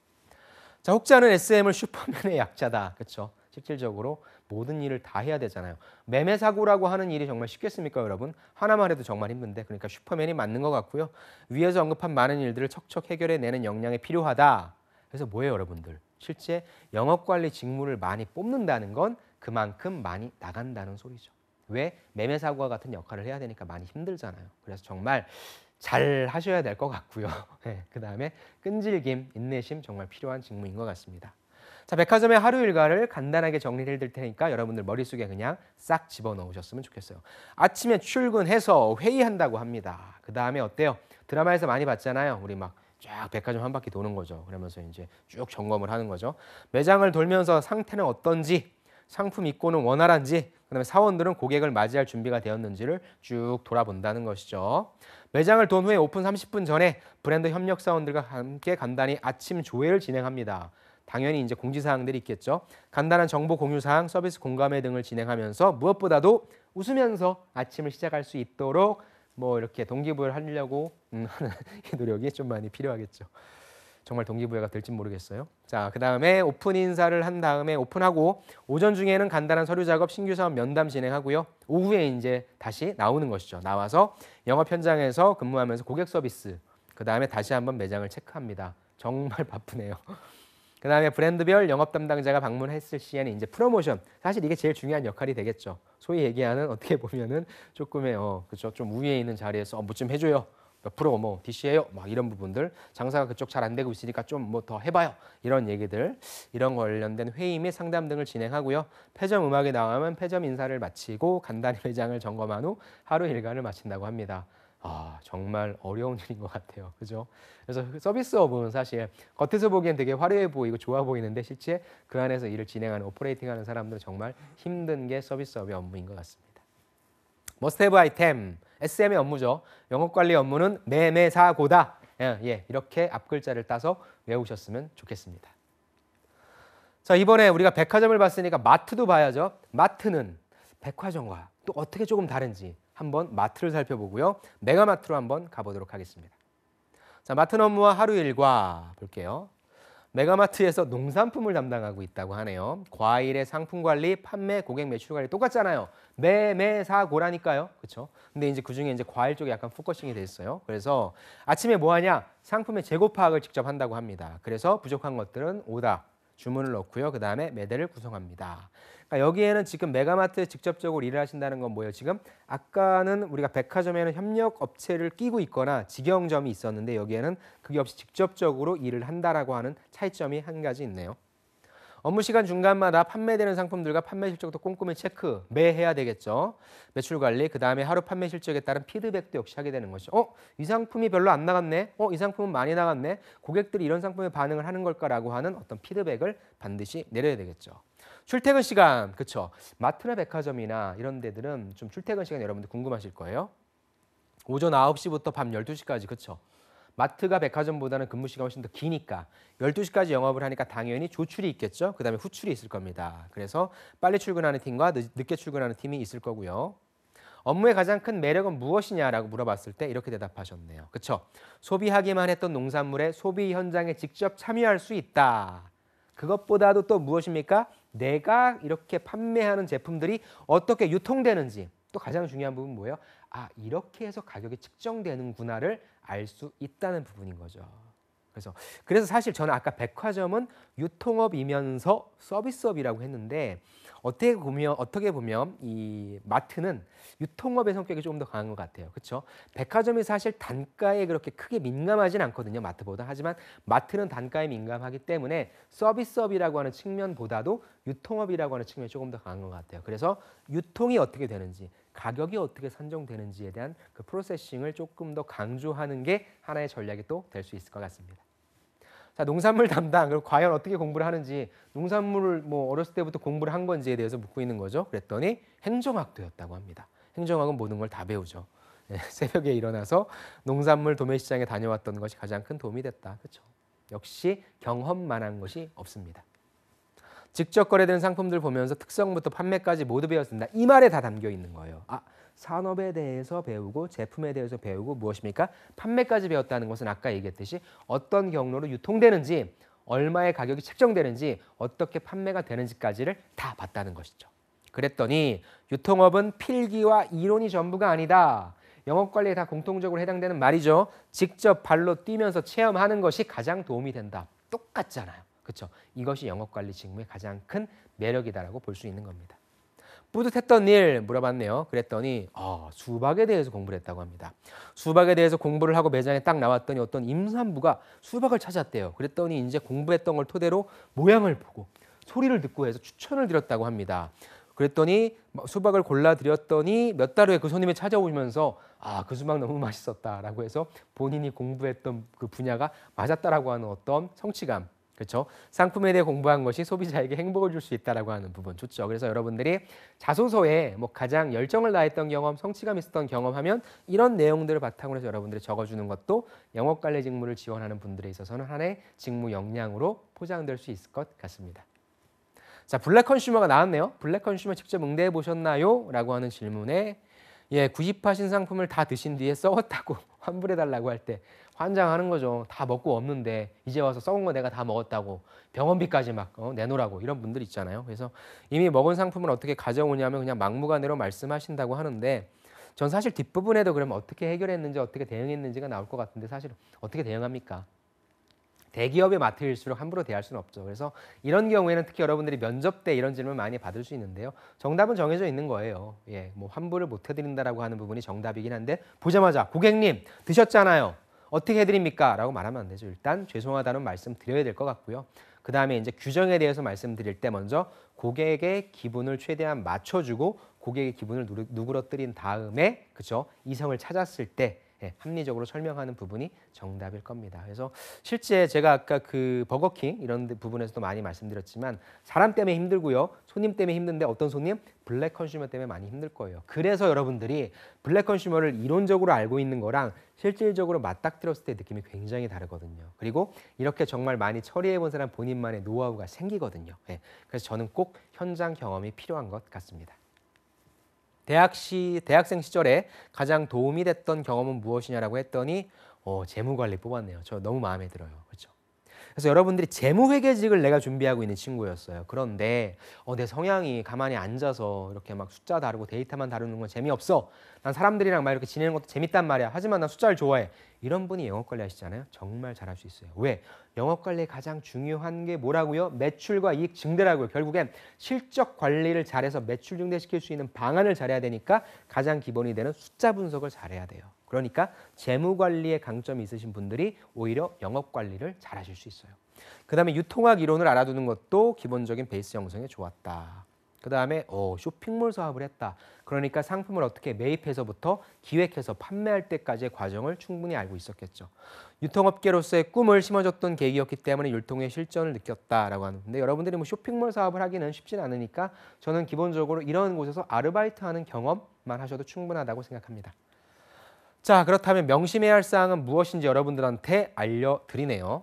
자, 혹자는 SM을 슈퍼맨의 약자다. 그렇죠? 실질적으로 모든 일을 다 해야 되잖아요. 매매 사고라고 하는 일이 정말 쉽겠습니까, 여러분? 하나만 해도 정말 힘든데. 그러니까 슈퍼맨이 맞는 것 같고요. 위에서 언급한 많은 일들을 척척 해결해 내는 역량이 필요하다. 그래서 뭐예요, 여러분들? 실제 영업 관리 직무를 많이 뽑는다는 건 그만큼 많이 나간다는 소리죠. 왜 매매 사고와 같은 역할을 해야 되니까 많이 힘들잖아요. 그래서 정말 잘 하셔야 될 것 같고요. 네, 그 다음에 끈질김, 인내심 정말 필요한 직무인 것 같습니다. 자, 백화점의 하루 일과를 간단하게 정리 해드릴 테니까 여러분들 머릿속에 그냥 싹 집어넣으셨으면 좋겠어요. 아침에 출근해서 회의한다고 합니다. 그 다음에 어때요? 드라마에서 많이 봤잖아요. 우리 막 쫙 백화점 한 바퀴 도는 거죠. 그러면서 이제 쭉 점검을 하는 거죠. 매장을 돌면서 상태는 어떤지, 상품 입고는 원활한지, 그다음에 사원들은 고객을 맞이할 준비가 되었는지를 쭉 돌아본다는 것이죠. 매장을 돈 후에 오픈 30분 전에 브랜드 협력 사원들과 함께 간단히 아침 조회를 진행합니다. 당연히 이제 공지사항들이 있겠죠. 간단한 정보 공유사항, 서비스 공감회 등을 진행하면서 무엇보다도 웃으면서 아침을 시작할 수 있도록 뭐 이렇게 동기부여를 하려고 음, 하는 노력이 좀 많이 필요하겠죠. 정말 동기부여가 될지 모르겠어요. 자, 그 다음에 오픈 인사를 한 다음에 오픈하고 오전 중에는 간단한 서류 작업, 신규 사업 면담 진행하고요. 오후에 이제 다시 나오는 것이죠. 나와서 영업 현장에서 근무하면서 고객 서비스, 그 다음에 다시 한번 매장을 체크합니다. 정말 바쁘네요. 그 다음에 브랜드별 영업 담당자가 방문했을 시에는 이제 프로모션. 사실 이게 제일 중요한 역할이 되겠죠. 소위 얘기하는 어떻게 보면은 조금의 어, 그렇죠. 좀위에 있는 자리에서 어, 뭐좀 해줘요. 몇 그 프로 뭐 DC예요. 막 이런 부분들 장사가 그쪽 잘 안 되고 있으니까 좀 뭐 더 해봐요. 이런 얘기들 이런 관련된 회의 및 상담 등을 진행하고요. 폐점 음악에 나가면 폐점 인사를 마치고 간단히 회장을 점검한 후 하루 일과를 마친다고 합니다. 아 정말 어려운 일인 것 같아요. 그죠? 그래서 그 서비스업은 사실 겉에서 보기엔 되게 화려해 보이고 좋아 보이는데 실제 그 안에서 일을 진행하는 오퍼레이팅하는 사람들 정말 힘든 게 서비스업의 업무인 것 같습니다. 머스테브 아이템, SM의 업무죠. 영업관리 업무는 매매사고다. 예, 예, 이렇게 앞글자를 따서 외우셨으면 좋겠습니다. 자, 이번에 우리가 백화점을 봤으니까 마트도 봐야죠. 마트는 백화점과 또 어떻게 조금 다른지 한번 마트를 살펴보고요. 메가마트로 한번 가보도록 하겠습니다. 자, 마트 업무와 하루 일과 볼게요. 메가마트에서 농산품을 담당하고 있다고 하네요. 과일의 상품 관리, 판매, 고객 매출 관리 똑같잖아요. 매매사고라니까요. 그렇죠? 근데 이제 그중에 이제 과일 쪽에 약간 포커싱이 됐어요 그래서 아침에 뭐 하냐? 상품의 재고 파악을 직접 한다고 합니다. 그래서 부족한 것들은 오다 주문을 넣고요. 그다음에 매대를 구성합니다. 그러니까 여기에는 지금 메가마트에 직접적으로 일을 하신다는 건 뭐예요? 지금 아까는 우리가 백화점에는 협력 업체를 끼고 있거나 직영점이 있었는데 여기에는 그게 없이 직접적으로 일을 한다라고 하는 차이점이 한 가지 있네요. 업무 시간 중간마다 판매되는 상품들과 판매 실적도 꼼꼼히 체크 매해야 되겠죠. 매출 관리 그 다음에 하루 판매 실적에 따른 피드백도 역시 하게 되는 것이죠. 어, 이 상품이 별로 안 나갔네. 어, 이 상품은 많이 나갔네. 고객들이 이런 상품에 반응을 하는 걸까라고 하는 어떤 피드백을 반드시 내려야 되겠죠. 출퇴근 시간, 그렇죠? 마트나 백화점이나 이런 데들은 좀 출퇴근 시간 여러분들 궁금하실 거예요. 오전 9시부터 밤 12시까지, 그렇죠? 마트가 백화점보다는 근무 시간 훨씬 더 기니까 12시까지 영업을 하니까 당연히 조출이 있겠죠. 그다음에 후출이 있을 겁니다. 그래서 빨리 출근하는 팀과 늦게 출근하는 팀이 있을 거고요. 업무의 가장 큰 매력은 무엇이냐라고 물어봤을 때 이렇게 대답하셨네요. 그렇죠? 소비하기만 했던 농산물에 소비 현장에 직접 참여할 수 있다. 그것보다도 또 무엇입니까? 내가 이렇게 판매하는 제품들이 어떻게 유통되는지 또 가장 중요한 부분 은 뭐예요? 아 이렇게 해서 가격이 측정되는구나를 알 수 있다는 부분인 거죠. 그래서 그래서 사실 저는 아까 백화점은 유통업이면서 서비스업이라고 했는데 어떻게 보면 어떻게 보면 이 마트는 유통업의 성격이 조금 더 강한 것 같아요. 그렇죠? 백화점이 사실 단가에 그렇게 크게 민감하진 않거든요. 마트보다. 하지만 마트는 단가에 민감하기 때문에 서비스업이라고 하는 측면보다도 유통업이라고 하는 측면이 조금 더 강한 것 같아요. 그래서 유통이 어떻게 되는지 가격이 어떻게 산정되는지에 대한 그 프로세싱을 조금 더 강조하는 게 하나의 전략이 또 될 수 있을 것 같습니다. 자, 농산물 담당, 그리 과연 어떻게 공부를 하는지, 농산물을 뭐 어렸을 때부터 공부를 한 건지에 대해서 묻고 있는 거죠. 그랬더니 행정학도였다고 합니다. 행정학은 모든 걸 다 배우죠. 네, 새벽에 일어나서 농산물 도매시장에 다녀왔던 것이 가장 큰 도움이 됐다. 그렇죠. 역시 경험만한 것이 없습니다. 직접 거래되는 상품들 보면서 특성부터 판매까지 모두 배웠습니다. 이 말에 다 담겨 있는 거예요. 아, 산업에 대해서 배우고 제품에 대해서 배우고 무엇입니까? 판매까지 배웠다는 것은 아까 얘기했듯이 어떤 경로로 유통되는지 얼마의 가격이 책정되는지 어떻게 판매가 되는지까지를 다 봤다는 것이죠. 그랬더니 유통업은 필기와 이론이 전부가 아니다. 영업 관리에 다 공통적으로 해당되는 말이죠. 직접 발로 뛰면서 체험하는 것이 가장 도움이 된다. 똑같잖아요. 그렇죠? 이것이 영업 관리 직무의 가장 큰 매력이다라고 볼 수 있는 겁니다. 뿌듯했던 일 물어봤네요. 그랬더니 아, 수박에 대해서 공부를 했다고 합니다. 수박에 대해서 공부를 하고 매장에 딱 나왔더니 어떤 임산부가 수박을 찾았대요. 그랬더니 이제 공부했던 걸 토대로 모양을 보고 소리를 듣고 해서 추천을 드렸다고 합니다. 그랬더니 수박을 골라 드렸더니 몇 달 후에 그 손님이 찾아오면서 아그 수박 너무 맛있었다라고 해서 본인이 공부했던 그 분야가 맞았다라고 하는 어떤 성취감 그렇죠? 상품에 대해 공부한 것이 소비자에게 행복을 줄 수 있다라고 하는 부분 좋죠. 그래서 여러분들이 자소서에 뭐 가장 열정을 다했던 경험, 성취감 있었던 경험하면 이런 내용들을 바탕으로 해서 여러분들이 적어주는 것도 영업 관리 직무를 지원하는 분들에 있어서는 하나의 직무 역량으로 포장될 수 있을 것 같습니다. 자, 블랙 컨슈머가 나왔네요. 블랙 컨슈머 직접 응대해 보셨나요? 라고 하는 질문에 예, 구입하신 상품을 다 드신 뒤에 써왔다고 환불해 달라고 할때 환장하는 거죠. 다 먹고 없는데 이제 와서 썩은 거 내가 다 먹었다고 병원비까지 막 어, 내놓으라고 이런 분들 있잖아요. 그래서 이미 먹은 상품을 어떻게 가져오냐면 그냥 막무가내로 말씀하신다고 하는데 전 사실 뒷부분에도 그러면 어떻게 해결했는지 어떻게 대응했는지가 나올 것 같은데 사실 어떻게 대응합니까? 대기업에맡을수록 함부로 대할 수는 없죠. 그래서 이런 경우에는 특히 여러분들이 면접 때 이런 질문 을 많이 받을 수 있는데요. 정답은 정해져 있는 거예요. 예, 뭐 환불을 못 해드린다라고 하는 부분이 정답이긴 한데 보자마자 고객님 드셨잖아요. 어떻게 해드립니까? 라고 말하면 안 되죠. 일단 죄송하다는 말씀 드려야 될 것 같고요. 그 다음에 이제 규정에 대해서 말씀드릴 때 먼저 고객의 기분을 최대한 맞춰주고 고객의 기분을 누그러뜨린 다음에 그죠 이성을 찾았을 때 예, 합리적으로 설명하는 부분이 정답일 겁니다. 그래서 실제 제가 아까 그 버거킹 이런 부분에서도 많이 말씀드렸지만 사람 때문에 힘들고요. 손님 때문에 힘든데 어떤 손님? 블랙 컨슈머 때문에 많이 힘들 거예요. 그래서 여러분들이 블랙 컨슈머를 이론적으로 알고 있는 거랑 실질적으로 맞닥뜨렸을 때 느낌이 굉장히 다르거든요. 그리고 이렇게 정말 많이 처리해 본 사람 본인만의 노하우가 생기거든요. 예, 그래서 저는 꼭 현장 경험이 필요한 것 같습니다. 대학 시 대학생 시절에 가장 도움이 됐던 경험은 무엇이냐라고 했더니 어, 재무관리 뽑았네요. 저 너무 마음에 들어요. 그렇죠? 그래서 여러분들이 재무회계직을 내가 준비하고 있는 친구였어요. 그런데 어, 내 성향이 가만히 앉아서 이렇게 막 숫자 다루고 데이터만 다루는 건 재미없어. 난 사람들이랑 막 이렇게 지내는 것도 재밌단 말이야. 하지만 난 숫자를 좋아해. 이런 분이 영업 관리 하시잖아요. 정말 잘할 수 있어요. 왜? 영업 관리 가장 중요한 게 뭐라고요? 매출과 이익 증대라고요. 결국엔 실적 관리를 잘해서 매출 증대시킬 수 있는 방안을 잘해야 되니까 가장 기본이 되는 숫자 분석을 잘해야 돼요. 그러니까 재무 관리에 강점이 있으신 분들이 오히려 영업 관리를 잘하실 수 있어요. 그다음에 유통학 이론을 알아두는 것도 기본적인 베이스 형성에 좋았다. 그 다음에 어, 쇼핑몰 사업을 했다. 그러니까 상품을 어떻게 매입해서부터 기획해서 판매할 때까지의 과정을 충분히 알고 있었겠죠. 유통업계로서의 꿈을 심어줬던 계기였기 때문에 율통의 실전을 느꼈다라고 하는데 여러분들이 뭐 쇼핑몰 사업을 하기는 쉽진 않으니까 저는 기본적으로 이런 곳에서 아르바이트하는 경험만 하셔도 충분하다고 생각합니다. 자 그렇다면 명심해야 할 사항은 무엇인지 여러분들한테 알려드리네요.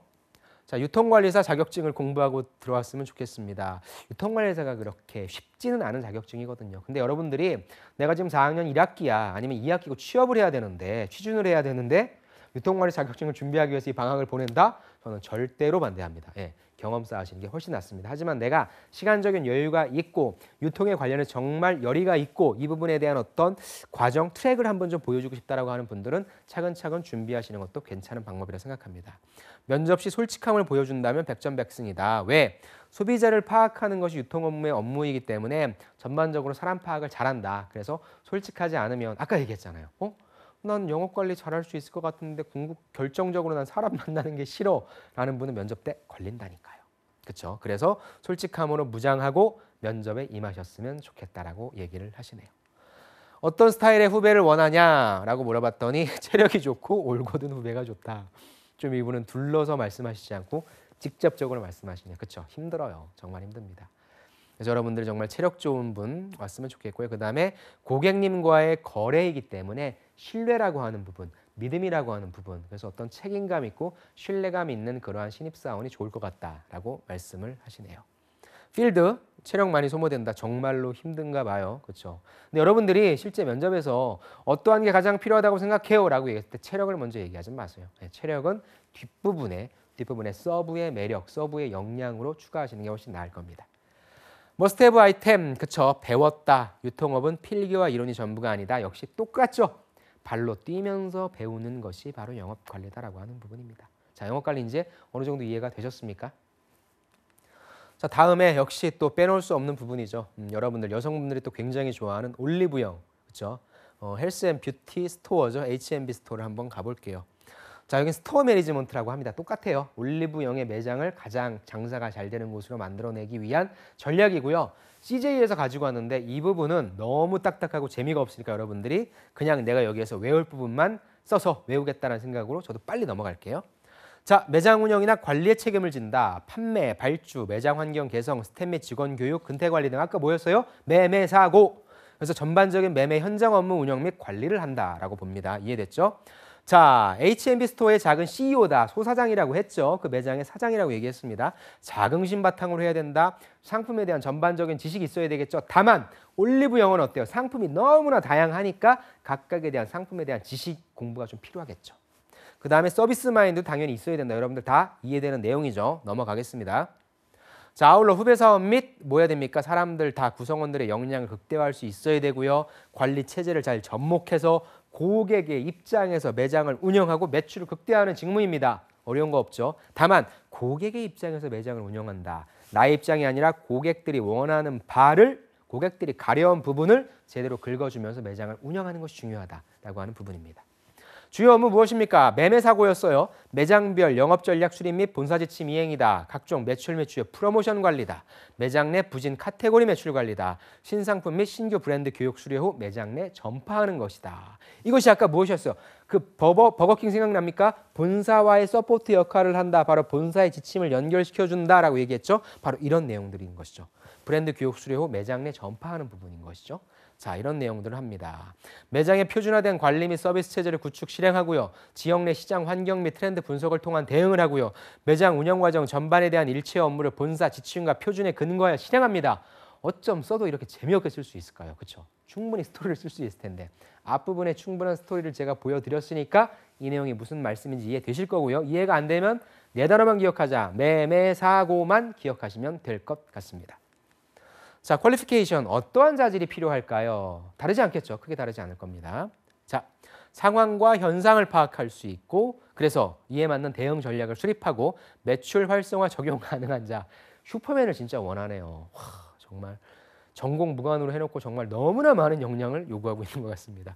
자, 유통관리사 자격증을 공부하고 들어왔으면 좋겠습니다. 유통관리사가 그렇게 쉽지는 않은 자격증이거든요. 근데 여러분들이 내가 지금 4학년 1학기야 아니면 2학기고 취업을 해야 되는데 취준을 해야 되는데 유통관리 자격증을 준비하기 위해서 이 방학을 보낸다? 저는 절대로 반대합니다. 예. 경험 쌓으시는 게 훨씬 낫습니다. 하지만 내가 시간적인 여유가 있고 유통에 관련해 정말 열의가 있고 이 부분에 대한 어떤 과정 트랙을 한번 좀 보여주고 싶다라고 하는 분들은 차근차근 준비하시는 것도 괜찮은 방법이라 생각합니다. 면접 시 솔직함을 보여준다면 백전백승이다. 왜? 소비자를 파악하는 것이 유통 업무의 업무이기 때문에 전반적으로 사람 파악을 잘한다. 그래서 솔직하지 않으면 아까 얘기했잖아요. 어? 난 영업 관리 잘할 수 있을 것 같은데 궁극 결정적으로 난 사람 만나는 게 싫어라는 분은 면접 때 걸린다니까요. 그렇죠? 그래서 솔직함으로 무장하고 면접에 임하셨으면 좋겠다라고 얘기를 하시네요. 어떤 스타일의 후배를 원하냐라고 물어봤더니 체력이 좋고 올곧은 후배가 좋다. 좀 이분은 둘러서 말씀하시지 않고 직접적으로 말씀하시네요. 그렇죠? 힘들어요. 정말 힘듭니다. 그래서 여러분들 정말 체력 좋은 분 왔으면 좋겠고요. 그 다음에 고객님과의 거래이기 때문에 신뢰라고 하는 부분, 믿음이라고 하는 부분, 그래서 어떤 책임감 있고 신뢰감 있는 그러한 신입사원이 좋을 것 같다라고 말씀을 하시네요. 필드 체력 많이 소모된다. 정말로 힘든가 봐요. 그렇죠? 근데 여러분들이 실제 면접에서 어떠한 게 가장 필요하다고 생각해요라고 얘기했을 때 체력을 먼저 얘기하지 마세요. 네, 체력은 뒷부분에 뒷부분에 서브의 매력, 서브의 역량으로 추가하시는 게 훨씬 나을 겁니다. 머스테브 아이템 그쵸 배웠다 유통업은 필기와 이론이 전부가 아니다 역시 똑같죠 발로 뛰면서 배우는 것이 바로 영업 관리다라고 하는 부분입니다 자 영업 관리 이제 어느 정도 이해가 되셨습니까 자 다음에 역시 또 빼놓을 수 없는 부분이죠 음, 여러분들 여성분들이 또 굉장히 좋아하는 올리브영 그쵸 어, 헬스 앤 뷰티 스토어죠 H&B 스토어를 한번 가볼게요 자, 여기 스토어 매니지먼트라고 합니다. 똑같아요. 올리브영의 매장을 가장 장사가 잘 되는 곳으로 만들어내기 위한 전략이고요. CJ에서 가지고 왔는데 이 부분은 너무 딱딱하고 재미가 없으니까 여러분들이 그냥 내가 여기에서 외울 부분만 써서 외우겠다는 생각으로 저도 빨리 넘어갈게요. 자, 매장 운영이나 관리에 책임을 진다. 판매, 발주, 매장 환경 개성, 스텝 및 직원 교육, 근태 관리 등 아까 뭐였어요? 매매 사고. 그래서 전반적인 매매 현장 업무 운영 및 관리를 한다라고 봅니다. 이해됐죠? 자, H&B 스토어의 작은 CEO다. 소사장이라고 했죠. 그 매장의 사장이라고 얘기했습니다. 자긍심 바탕으로 해야 된다. 상품에 대한 전반적인 지식이 있어야 되겠죠. 다만 올리브 영어는 어때요? 상품이 너무나 다양하니까 각각에 대한 상품에 대한 지식 공부가 좀 필요하겠죠. 그 다음에 서비스 마인드 당연히 있어야 된다. 여러분들 다 이해되는 내용이죠. 넘어가겠습니다. 자, 아울러 후배 사업 및 뭐야 됩니까? 사람들 다 구성원들의 역량을 극대화할 수 있어야 되고요. 관리 체제를 잘 접목해서 고객의 입장에서 매장을 운영하고 매출을 극대화하는 직무입니다. 어려운 거 없죠. 다만 고객의 입장에서 매장을 운영한다. 나의 입장이 아니라 고객들이 원하는 바를 고객들이 가려운 부분을 제대로 긁어주면서 매장을 운영하는 것이 중요하다라고 하는 부분입니다. 주요 업무 무엇입니까? 매매사고였어요. 매장별 영업전략 수립 및 본사지침 이행이다. 각종 매출 매출 요 프로모션 관리다. 매장 내 부진 카테고리 매출 관리다. 신상품 및 신규 브랜드 교육 수료 후 매장 내 전파하는 것이다. 이것이 아까 무엇이었어요? 그 버버, 버거킹 생각납니까? 본사와의 서포트 역할을 한다. 바로 본사의 지침을 연결시켜준다라고 얘기했죠. 바로 이런 내용들인 것이죠. 브랜드 교육 수료 후 매장 내 전파하는 부분인 것이죠. 자, 이런 내용들을 합니다. 매장의 표준화된 관리 및 서비스 체제를 구축 실행하고요. 지역 내 시장 환경 및 트렌드 분석을 통한 대응을 하고요. 매장 운영 과정 전반에 대한 일체 업무를 본사 지침과 표준에 근거하여 실행합니다. 어쩜 써도 이렇게 재미없게 쓸 수 있을까요? 그렇죠? 충분히 스토리를 쓸 수 있을 텐데 앞부분에 충분한 스토리를 제가 보여드렸으니까 이 내용이 무슨 말씀인지 이해되실 거고요. 이해가 안 되면 네 단어만 기억하자. 매매사고만 기억하시면 될 것 같습니다. 자, 퀄리피케이션 어떠한 자질이 필요할까요? 다르지 않겠죠. 크게 다르지 않을 겁니다. 자, 상황과 현상을 파악할 수 있고 그래서 이에 맞는 대응 전략을 수립하고 매출 활성화 적용 가능한 자. 슈퍼맨을 진짜 원하네요. 와, 정말 전공 무관으로 해놓고 정말 너무나 많은 역량을 요구하고 있는 것 같습니다.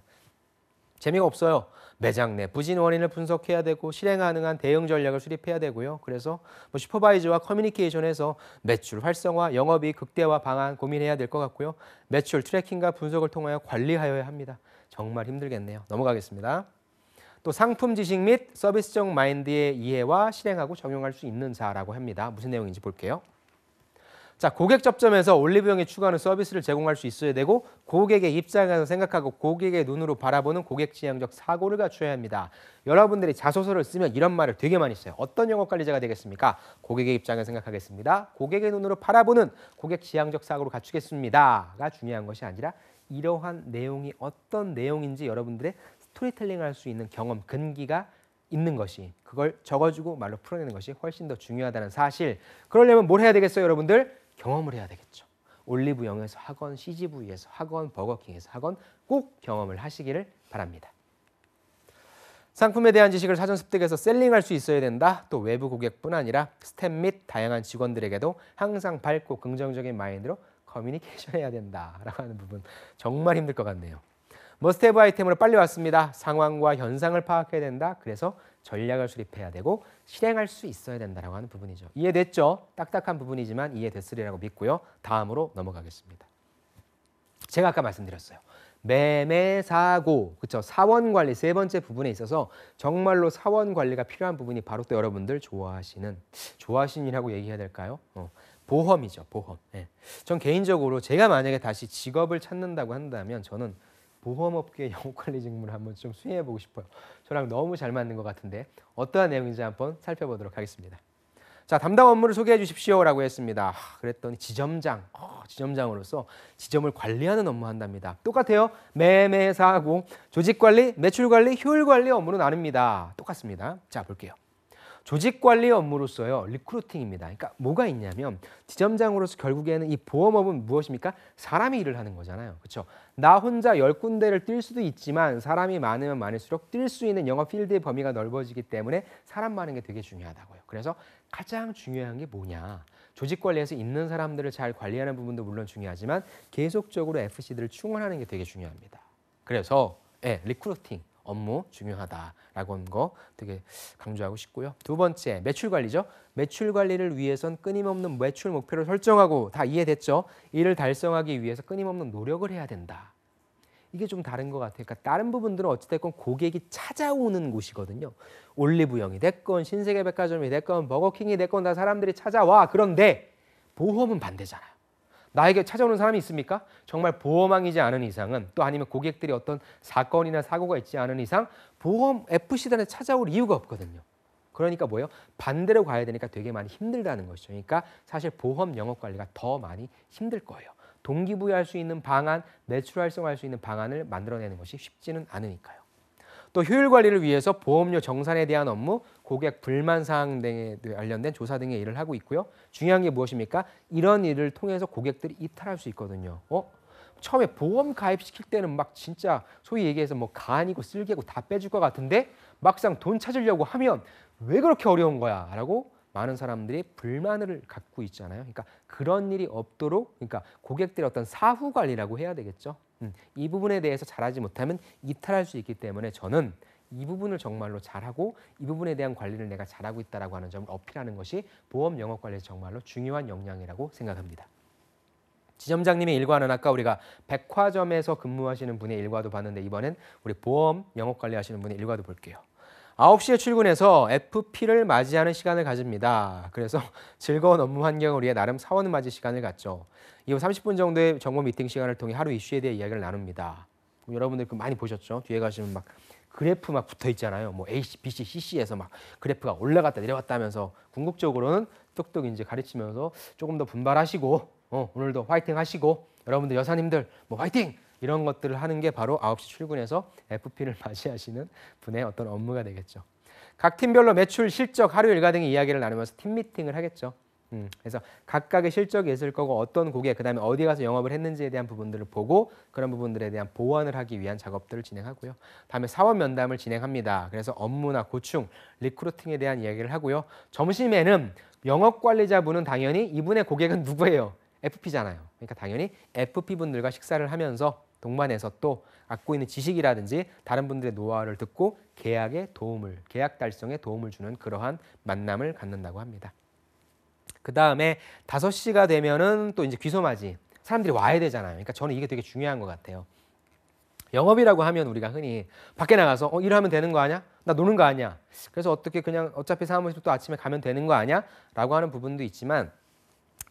재미가 없어요. 매장 내 부진 원인을 분석해야 되고 실행 가능한 대응 전략을 수립해야 되고요. 그래서 뭐 슈퍼바이저와 커뮤니케이션에서 매출 활성화, 영업이익 극대화 방안 고민해야 될 것 같고요. 매출 트래킹과 분석을 통하여 관리하여야 합니다. 정말 힘들겠네요. 넘어가겠습니다. 또 상품 지식 및 서비스적 마인드의 이해와 실행하고 적용할 수 있는 자라고 합니다. 무슨 내용인지 볼게요. 자, 고객 접점에서 올리브영이 추가하는 서비스를 제공할 수 있어야 되고 고객의 입장에서 생각하고 고객의 눈으로 바라보는 고객 지향적 사고를 갖춰야 합니다. 여러분들이 자소서를 쓰면 이런 말을 되게 많이 써요. 어떤 영업 관리자가 되겠습니까? 고객의 입장을 생각하겠습니다. 고객의 눈으로 바라보는 고객 지향적 사고를 갖추겠습니다가 중요한 것이 아니라 이러한 내용이 어떤 내용인지 여러분들의 스토리텔링 할수 있는 경험 근기가 있는 것이 그걸 적어주고 말로 풀어내는 것이 훨씬 더 중요하다는 사실 그러려면 뭘 해야 되겠어요 여러분들 경험을 해야 되겠죠. 올리브영에서 학원, CGV에서 학원, 버거킹에서 학원 꼭 경험을 하시기를 바랍니다. 상품에 대한 지식을 사전 습득해서 셀링할 수 있어야 된다. 또 외부 고객뿐 아니라 스탭 및 다양한 직원들에게도 항상 밝고 긍정적인 마인드로 커뮤니케이션해야 된다라고 하는 부분 정말 힘들 것 같네요. 머스테브 아이템으로 빨리 왔습니다. 상황과 현상을 파악해야 된다. 그래서 전략을 수립해야 되고 실행할 수 있어야 된다라고 하는 부분이죠. 이해됐죠? 딱딱한 부분이지만 이해됐으리라고 믿고요. 다음으로 넘어가겠습니다. 제가 아까 말씀드렸어요. 매매 사고 그렇죠 사원 관리 세 번째 부분에 있어서 정말로 사원 관리가 필요한 부분이 바로 또 여러분들 좋아하시는 좋아하시니라고 얘기해야 될까요? 어, 보험이죠 보험. 예. 전 개인적으로 제가 만약에 다시 직업을 찾는다고 한다면 저는 보험업계 영업관리 직무를 한번 좀 수행해보고 싶어요. 저랑 너무 잘 맞는 것 같은데 어떠한 내용인지 한번 살펴보도록 하겠습니다. 자 담당 업무를 소개해 주십시오라고 했습니다. 하, 아, 그랬더니 지점장, 어, 지점장으로서 지점을 관리하는 업무 한답니다. 똑같아요. 매매사하고 조직관리, 매출관리, 효율관리 업무로 나눕니다. 똑같습니다. 자 볼게요. 조직 관리 업무로서요 리크루팅입니다. 그러니까 뭐가 있냐면 지점장으로서 결국에는 이 보험업은 무엇입니까? 사람이 일을 하는 거잖아요. 그렇죠? 나 혼자 열 군데를 뛸 수도 있지만 사람이 많으면 많을수록 뛸 수 있는 영업 필드의 범위가 넓어지기 때문에 사람 많은 게 되게 중요하다고요. 그래서 가장 중요한 게 뭐냐? 조직 관리에서 있는 사람들을 잘 관리하는 부분도 물론 중요하지만 계속적으로 FC들을 충원하는 게 되게 중요합니다. 그래서 예, 리크루팅 업무 중요하다라고 한거 되게 강조하고 싶고요. 두 번째 매출 관리죠. 매출 관리를 위해선 끊임없는 매출 목표를 설정하고 다 이해됐죠. 이를 달성하기 위해서 끊임없는 노력을 해야 된다. 이게 좀 다른 것 같아요. 그러니까 다른 부분들은 어찌됐건 고객이 찾아오는 곳이거든요. 올리브영이 됐건 신세계 백화점이 됐건 버거킹이 됐건 다 사람들이 찾아와. 그런데 보험은 반대잖아요. 나에게 찾아오는 사람이 있습니까? 정말 보험왕이지 않은 이상은 또 아니면 고객들이 어떤 사건이나 사고가 있지 않은 이상 보험 FC단에 찾아올 이유가 없거든요. 그러니까 뭐예요? 반대로 가야 되니까 되게 많이 힘들다는 것이죠. 그러니까 사실 보험 영업 관리가 더 많이 힘들 거예요. 동기부여할 수 있는 방안, 매출 활성화할 수 있는 방안을 만들어내는 것이 쉽지는 않으니까요. 또 효율 관리를 위해서 보험료 정산에 대한 업무, 고객 불만 사항 등에 관련된 조사 등의 일을 하고 있고요. 중요한 게 무엇입니까? 이런 일을 통해서 고객들이 이탈할 수 있거든요. 어? 처음에 보험 가입시킬 때는 막 진짜 소위 얘기해서 뭐 간이고 쓸개고 다 빼줄 것 같은데 막상 돈 찾으려고 하면 왜 그렇게 어려운 거야? 라고 많은 사람들이 불만을 갖고 있잖아요. 그러니까 그런 일이 없도록 그러니까 고객들의 어떤 사후 관리라고 해야 되겠죠. 음, 이 부분에 대해서 잘하지 못하면 이탈할 수 있기 때문에 저는 이 부분을 정말로 잘하고 이 부분에 대한 관리를 내가 잘하고 있다라고 하는 점을 어필하는 것이 보험 영업 관리에서 정말로 중요한 역량이라고 생각합니다. 지점장님의 일과는 아까 우리가 백화점에서 근무하시는 분의 일과도 봤는데 이번엔 우리 보험 영업 관리하시는 분의 일과도 볼게요. 9시에 출근해서 FP를 맞이하는 시간을 가집니다. 그래서 즐거운 업무 환경을 위해 나름 사원 맞이 시간을 갖죠. 이후 30분 정도의 정보 미팅 시간을 통해 하루 이슈에 대해 이야기를 나눕니다. 여러분들 그 많이 보셨죠? 뒤에 가시면 막 그래프 막 붙어 있잖아요. 뭐 a b CC에서 막 그래프가 올라갔다 내려갔다 하면서 궁극적으로는 뚝뚝 이제 가르치면서 조금 더 분발하시고 어, 오늘도 화이팅 하시고 여러분들 여사님들 뭐 화이팅 이런 것들을 하는 게 바로 9시 출근해서 FP를 맞이하시는 분의 어떤 업무가 되겠죠. 각 팀별로 매출, 실적, 하루 일과 등의 이야기를 나누면서 팀 미팅을 하겠죠. 음, 그래서 각각의 실적이 있을 거고 어떤 고객, 그다음에 어디 가서 영업을 했는지에 대한 부분들을 보고 그런 부분들에 대한 보완을 하기 위한 작업들을 진행하고요. 다음에 사원 면담을 진행합니다. 그래서 업무나 고충, 리크루팅에 대한 이야기를 하고요. 점심에는 영업 관리자분은 당연히 이분의 고객은 누구예요? FP잖아요. 그러니까 당연히 FP분들과 식사를 하면서 동반해서 또 갖고 있는 지식이라든지 다른 분들의 노하우를 듣고 계약에 도움을, 계약 달성에 도움을 주는 그러한 만남을 갖는다고 합니다. 그 다음에 5시가 되면은 또 이제 귀소마이 사람들이 와야 되잖아요. 그러니까 저는 이게 되게 중요한 것 같아요. 영업이라고 하면 우리가 흔히 밖에 나가서 어, 일하면 되는 거 아니야? 나 노는 거 아니야? 그래서 어떻게 그냥 어차피 사무실도 아침에 가면 되는 거 아니야? 라고 하는 부분도 있지만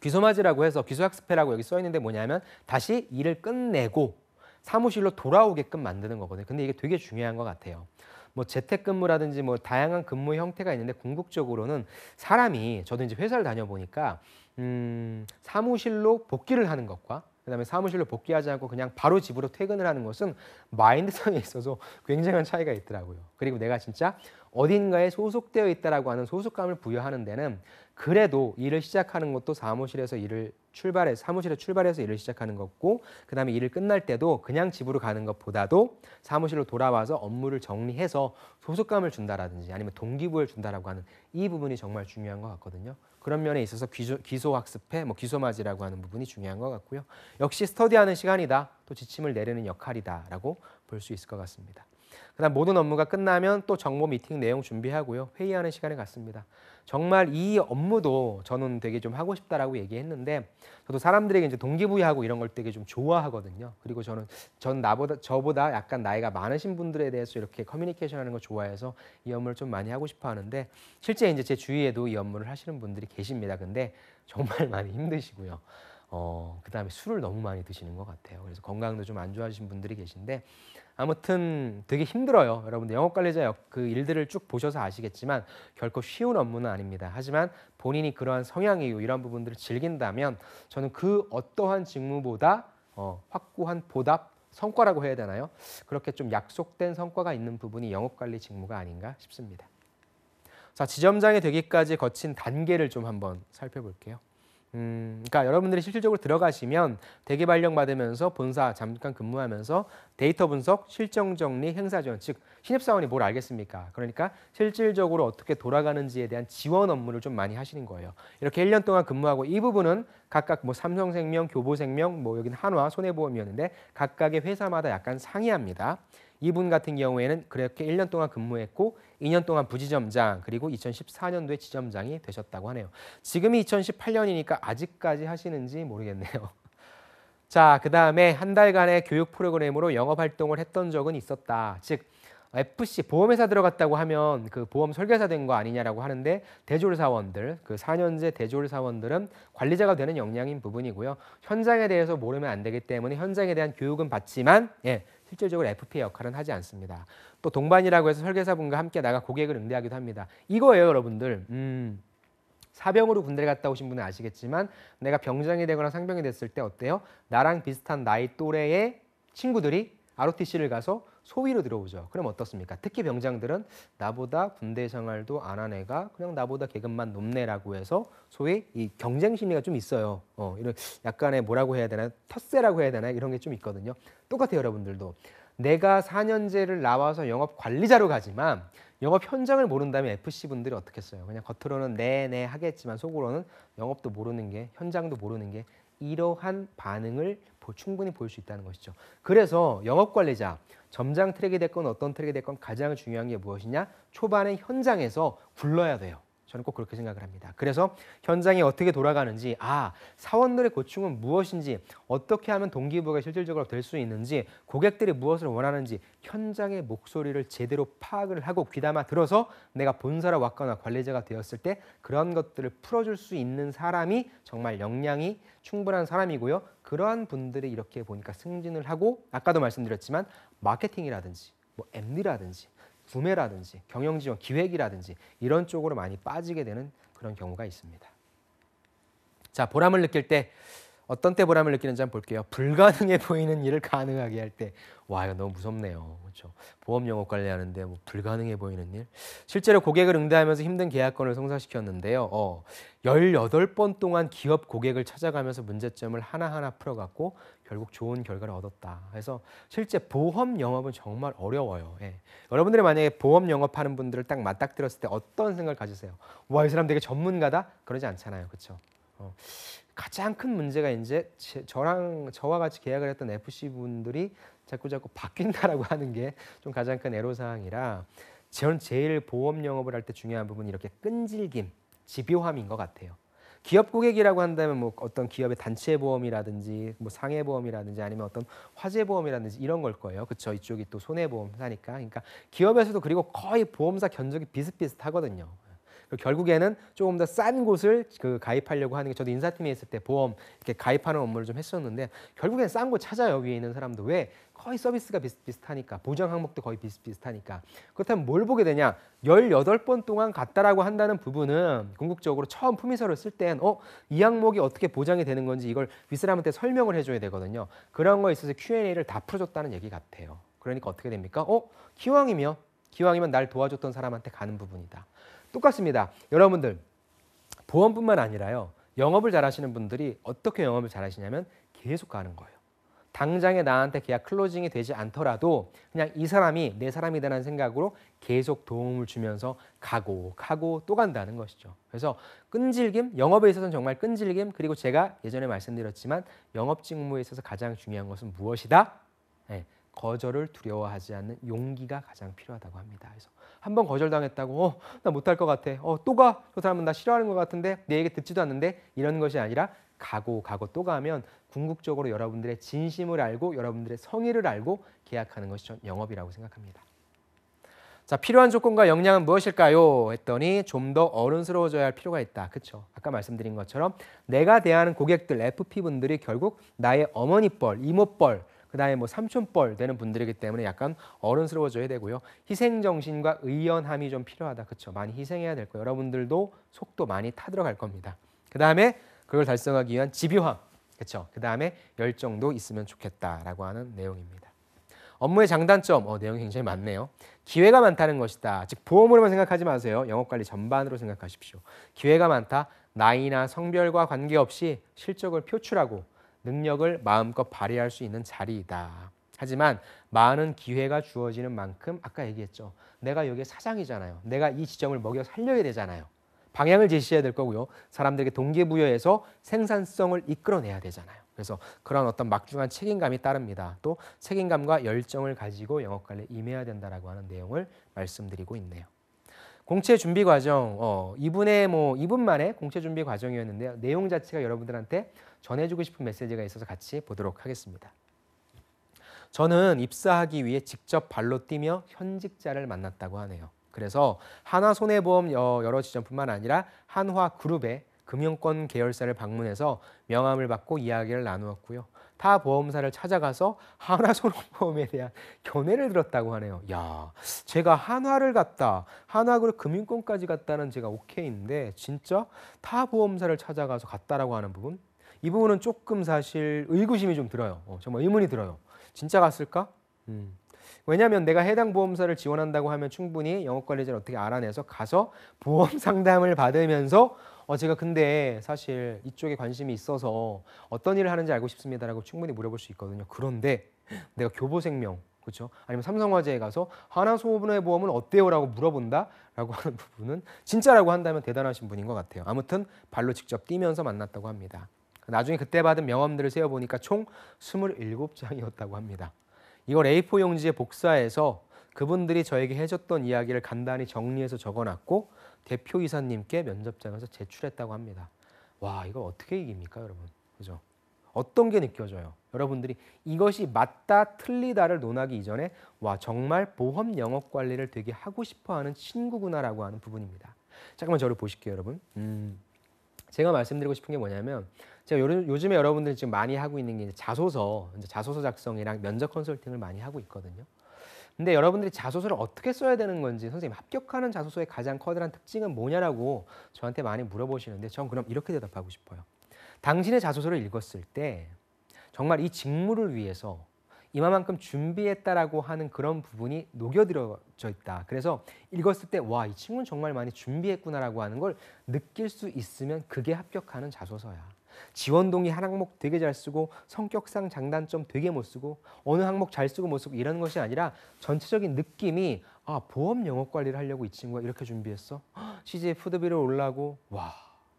귀소마지라고 해서 귀소학습회라고 여기 써 있는데 뭐냐면 다시 일을 끝내고 사무실로 돌아오게끔 만드는 거거든요. 근데 이게 되게 중요한 것 같아요. 뭐 재택근무라든지 뭐 다양한 근무 형태가 있는데 궁극적으로는 사람이 저도 이제 회사를 다녀보니까 음, 사무실로 복귀를 하는 것과 그다음에 사무실로 복귀하지 않고 그냥 바로 집으로 퇴근을 하는 것은 마인드성에 있어서 굉장한 차이가 있더라고요. 그리고 내가 진짜 어딘가에 소속되어 있다라고 하는 소속감을 부여하는 데는 그래도 일을 시작하는 것도 사무실에서 일을 출발해 사무실에 출발해서 일을 시작하는 것고 그다음에 일을 끝날 때도 그냥 집으로 가는 것보다도 사무실로 돌아와서 업무를 정리해서 소속감을 준다라든지 아니면 동기부여를 준다라고 하는 이 부분이 정말 중요한 것 같거든요. 그런 면에 있어서 기소, 기소 학습해뭐 기소맞이라고 하는 부분이 중요한 것 같고요. 역시 스터디하는 시간이다. 또 지침을 내리는 역할이다라고 볼 수 있을 것 같습니다. 그다음 모든 업무가 끝나면 또 정보 미팅 내용 준비하고요. 회의하는 시간을 갖습니다. 정말 이 업무도 저는 되게 좀 하고 싶다라고 얘기했는데 저도 사람들에게 이제 동기부여하고 이런 걸 되게 좀 좋아하거든요. 그리고 저는 전 나보다 저보다 약간 나이가 많으신 분들에 대해서 이렇게 커뮤니케이션 하는 걸 좋아해서 이 업무를 좀 많이 하고 싶어 하는데 실제 이제 제 주위에도 이 업무를 하시는 분들이 계십니다. 근데 정말 많이 힘드시고요. 어, 그 다음에 술을 너무 많이 드시는 것 같아요. 그래서 건강도 좀 안 좋아지신 분들이 계신데 아무튼 되게 힘들어요. 여러분들 영업 관리자 그 일들을 쭉 보셔서 아시겠지만 결코 쉬운 업무는 아닙니다. 하지만 본인이 그러한 성향 이유 이런 부분들을 즐긴다면 저는 그 어떠한 직무보다 어, 확고한 보답 성과라고 해야 되나요? 그렇게 좀 약속된 성과가 있는 부분이 영업 관리 직무가 아닌가 싶습니다. 자, 지점장이 되기까지 거친 단계를 좀 한번 살펴볼게요. 음, 그러니까 여러분들이 실질적으로 들어가시면 대기 발령 받으면서 본사 잠깐 근무하면서 데이터 분석, 실정 정리, 행사 지원 즉 신입 사원이 뭘 알겠습니까? 그러니까 실질적으로 어떻게 돌아가는지에 대한 지원 업무를 좀 많이 하시는 거예요. 이렇게 1년 동안 근무하고 이 부분은 각각 뭐 삼성생명, 교보생명, 뭐여긴 한화, 손해보험이었는데 각각의 회사마다 약간 상이합니다. 이분 같은 경우에는 그렇게 1년 동안 근무했고 2년 동안 부지점장 그리고 2014년도에 지점장이 되셨다고 하네요. 지금이 2018년이니까 아직까지 하시는지 모르겠네요. 자, 그 다음에 한 달간의 교육 프로그램으로 영업 활동을 했던 적은 있었다. 즉, FC 보험회사 들어갔다고 하면 그 보험 설계사 된 거 아니냐라고 하는데 대졸 사원들 그 4년제 대졸 사원들은 관리자가 되는 역량인 부분이고요 현장에 대해서 모르면 안 되기 때문에 현장에 대한 교육은 받지만 예 실질적으로 FP의 역할은 하지 않습니다. 또 동반이라고 해서 설계사분과 함께 나가 고객을 응대하기도 합니다. 이거예요, 여러분들. 음. 사병으로 군대를 갔다 오신 분은 아시겠지만 내가 병장이 되거나 상병이 됐을 때 어때요? 나랑 비슷한 나이 또래의 친구들이 ROTC를 가서 소위로 들어오죠. 그럼 어떻습니까? 특히 병장들은 나보다 군대 생활도 안 한 애가 그냥 나보다 계급만 높네라고 해서 소위 이 경쟁 심리가 좀 있어요. 어, 이런 약간의 뭐라고 해야 되나 텃세라고 해야 되나 이런 게 좀 있거든요. 똑같아요, 여러분들도. 내가 4년제를 나와서 영업 관리자로 가지만 영업 현장을 모른다면 FC 분들이 어떻겠어요? 그냥 겉으로는 네네 네 하겠지만 속으로는 영업도 모르는 게 현장도 모르는 게 이러한 반응을 충분히 볼 수 있다는 것이죠. 그래서 영업 관리자, 점장 트랙이 됐건 어떤 트랙이 됐건 가장 중요한 게 무엇이냐? 초반에 현장에서 굴러야 돼요. 저는 꼭 그렇게 생각을 합니다. 그래서 현장이 어떻게 돌아가는지, 아, 사원들의 고충은 무엇인지, 어떻게 하면 동기부여가 실질적으로 될 수 있는지, 고객들이 무엇을 원하는지 현장의 목소리를 제대로 파악을 하고 귀담아 들어서 내가 본사로 왔거나 관리자가 되었을 때 그런 것들을 풀어줄 수 있는 사람이 정말 역량이 충분한 사람이고요. 그러한 분들이 이렇게 보니까 승진을 하고 아까도 말씀드렸지만 마케팅이라든지 뭐 MD라든지 구매라든지 경영 지원 기획이라든지 이런 쪽으로 많이 빠지게 되는 그런 경우가 있습니다. 자, 보람을 느낄 때 어떤 때 보람을 느끼는지 한번 볼게요. 불가능해 보이는 일을 가능하게 할 때, 와 이거 너무 무섭네요. 그렇죠? 보험 영업 관리하는데 뭐 불가능해 보이는 일. 실제로 고객을 응대하면서 힘든 계약건을 성사시켰는데요. 어, 18번 동안 기업 고객을 찾아가면서 문제점을 하나하나 풀어갔고 결국 좋은 결과를 얻었다. 그래서 실제 보험 영업은 정말 어려워요. 예. 여러분들이 만약에 보험 영업하는 분들을 딱 맞닥뜨렸을 때 어떤 생각을 가지세요? 와, 이 사람 되게 전문가다? 그러지 않잖아요. 그쵸 어. 가장 큰 문제가 이제 제, 저랑 저와 같이 계약을 했던 FC 분들이 자꾸 자꾸 바뀐다라고 하는 게 좀 가장 큰 애로 사항이라 전 제일 보험 영업을 할 때 중요한 부분 이렇게 끈질김, 집요함인 것 같아요. 기업 고객이라고 한다면 뭐 어떤 기업의 단체 보험이라든지 뭐 상해 보험이라든지 아니면 어떤 화재 보험이라든지 이런 걸 거예요. 그렇 이쪽이 또 손해 보험사니까. 그러니까 기업에서도 그리고 거의 보험사 견적이 비슷비슷하거든요. 그 결국에는 조금 더 싼 곳을 그 가입하려고 하는 게 저도 인사팀에 있을 때 보험 이렇게 가입하는 업무를 좀 했었는데 결국엔 싼 곳 찾아요 위에 있는 사람도 왜 거의 서비스가 비슷비슷하니까 보장 항목도 거의 비슷비슷하니까 그렇다면 뭘 보게 되냐 1 8번 동안 갔다라고 한다는 부분은 궁극적으로 처음 품위서를 쓸땐어이 항목이 어떻게 보장이 되는 건지 이걸 윗사람한테 설명을 해줘야 되거든요 그런 거에 있어서 Q&A를 다 풀어줬다는 얘기 같아요 그러니까 어떻게 됩니까? 어? 기왕이면 기왕이면 날 도와줬던 사람한테 가는 부분이다 똑같습니다. 여러분들 보험뿐만 아니라요. 영업을 잘하시는 분들이 어떻게 영업을 잘하시냐면 계속 가는 거예요. 당장에 나한테 계약 클로징이 되지 않더라도 그냥 이 사람이 내 사람이 되는 생각으로 계속 도움을 주면서 가고 가고 또 간다는 것이죠. 그래서 끈질김, 영업에 있어서는 정말 끈질김 그리고 제가 예전에 말씀드렸지만 영업 직무에 있어서 가장 중요한 것은 무엇이다? 네, 거절을 두려워하지 않는 용기가 가장 필요하다고 합니다. 그래서 한 번 거절당했다고 어, 나 못할 것 같아. 어, 또 가. 저 사람은 나 싫어하는 것 같은데 내 얘기 듣지도 않는데 이런 것이 아니라 가고 가고 또 가면 궁극적으로 여러분들의 진심을 알고 여러분들의 성의를 알고 계약하는 것이 전 영업이라고 생각합니다. 자, 필요한 조건과 역량은 무엇일까요? 했더니 좀 더 어른스러워져야 할 필요가 있다. 그렇죠? 아까 말씀드린 것처럼 내가 대하는 고객들 FP분들이 결국 나의 어머니뻘, 이모뻘 그다음에 뭐 삼촌뻘 되는 분들이기 때문에 약간 어른스러워져야 되고요. 희생 정신과 의연함이 좀 필요하다. 그렇죠. 많이 희생해야 될 거예요. 여러분들도 속도 많이 타들어갈 겁니다. 그다음에 그걸 달성하기 위한 집요함. 그렇죠. 그다음에 열정도 있으면 좋겠다라고 하는 내용입니다. 업무의 장단점, 어, 내용이 굉장히 많네요. 기회가 많다는 것이다. 즉 보험으로만 생각하지 마세요. 영업관리 전반으로 생각하십시오. 기회가 많다. 나이나 성별과 관계없이 실적을 표출하고 능력을 마음껏 발휘할 수 있는 자리이다. 하지만 많은 기회가 주어지는 만큼 아까 얘기했죠. 내가 여기에 사장이잖아요. 내가 이 지점을 먹여 살려야 되잖아요. 방향을 제시해야 될 거고요. 사람들에게 동기부여해서 생산성을 이끌어내야 되잖아요. 그래서 그런 어떤 막중한 책임감이 따릅니다. 또 책임감과 열정을 가지고 영업 관리에 임해야 된다라고 하는 내용을 말씀드리고 있네요. 공채 준비 과정 어, 2분의 뭐 2분 만에 공채 준비 과정이었는데요. 내용 자체가 여러분들한테 전해주고 싶은 메시지가 있어서 같이 보도록 하겠습니다. 저는 입사하기 위해 직접 발로 뛰며 현직자를 만났다고 하네요. 그래서 하나손해보험 어, 여러 지점뿐만 아니라 한화그룹의 금융권 계열사를 방문해서 명함을 받고 이야기를 나누었고요. 타 보험사를 찾아가서 한화손해보험에 대한 견해를 들었다고 하네요. 야, 제가 한화를 갔다, 한화그룹 금융권까지 갔다는 제가 오케이인데 진짜 타 보험사를 찾아가서 갔다라고 하는 부분 이 부분은 조금 사실 의구심이 좀 들어요. 어, 정말 의문이 들어요. 진짜 갔을까? 음. 왜냐하면 내가 해당 보험사를 지원한다고 하면 충분히 영업관리자를 어떻게 알아내서 가서 보험 상담을 받으면서 어, 제가 근데 사실 이쪽에 관심이 있어서 어떤 일을 하는지 알고 싶습니다라고 충분히 물어볼 수 있거든요. 그런데 내가 교보생명 그렇죠? 아니면 삼성화재에 가서 하나손의보험은 어때요라고 물어본다라고 하는 부분은 진짜라고 한다면 대단하신 분인 것 같아요. 아무튼 발로 직접 뛰면서 만났다고 합니다. 나중에 그때 받은 명함들을 세어보니까 총 27장이었다고 합니다. 이걸 A4 용지에 복사해서 그분들이 저에게 해줬던 이야기를 간단히 정리해서 적어놨고 대표이사님께 면접장에서 제출했다고 합니다. 와 이거 어떻게 이깁니까 여러분? 그죠? 어떤 게 느껴져요? 여러분들이 이것이 맞다 틀리다를 논하기 이전에 와 정말 보험 영업 관리를 되게 하고 싶어하는 친구구나라고 하는 부분입니다. 잠깐만 저를 보실게요 여러분. 음. 제가 말씀드리고 싶은 게 뭐냐면 제가 요즘에 여러분들이 지금 많이 하고 있는 게 자소서, 자소서 작성이랑 면접 컨설팅을 많이 하고 있거든요. 근데 여러분들이 자소서를 어떻게 써야 되는 건지 선생님 합격하는 자소서의 가장 커다란 특징은 뭐냐라고 저한테 많이 물어보시는데 전 그럼 이렇게 대답하고 싶어요. 당신의 자소서를 읽었을 때 정말 이 직무를 위해서 이만큼 준비했다라고 하는 그런 부분이 녹여들어져 있다. 그래서 읽었을 때 와, 이 친구는 정말 많이 준비했구나라고 하는 걸 느낄 수 있으면 그게 합격하는 자소서야. 지원동의 한 항목 되게 잘 쓰고 성격상 장단점 되게 못 쓰고 어느 항목 잘 쓰고 못 쓰고 이런 것이 아니라 전체적인 느낌이 아 보험 영업 관리를 하려고 이 친구가 이렇게 준비했어 CJ 푸드비를 올라고 와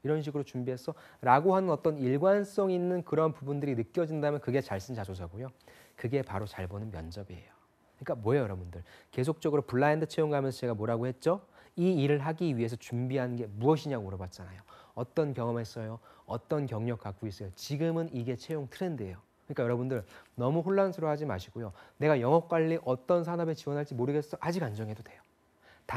이런 식으로 준비했어 라고 하는 어떤 일관성 있는 그런 부분들이 느껴진다면 그게 잘 쓴 자소서고요 그게 바로 잘 보는 면접이에요 그러니까 뭐예요 여러분들 계속적으로 블라인드 채용 가면서 제가 뭐라고 했죠 이 일을 하기 위해서 준비한 게 무엇이냐고 물어봤잖아요 어떤 경험했어요? 어떤 경력 갖고 있어요? 지금은 이게 채용 트렌드예요. 그러니까 여러분들 너무 혼란스러워하지 마시고요. 내가 영업 관리 어떤 산업에 지원할지 모르겠어 아직 안 정해도 돼요.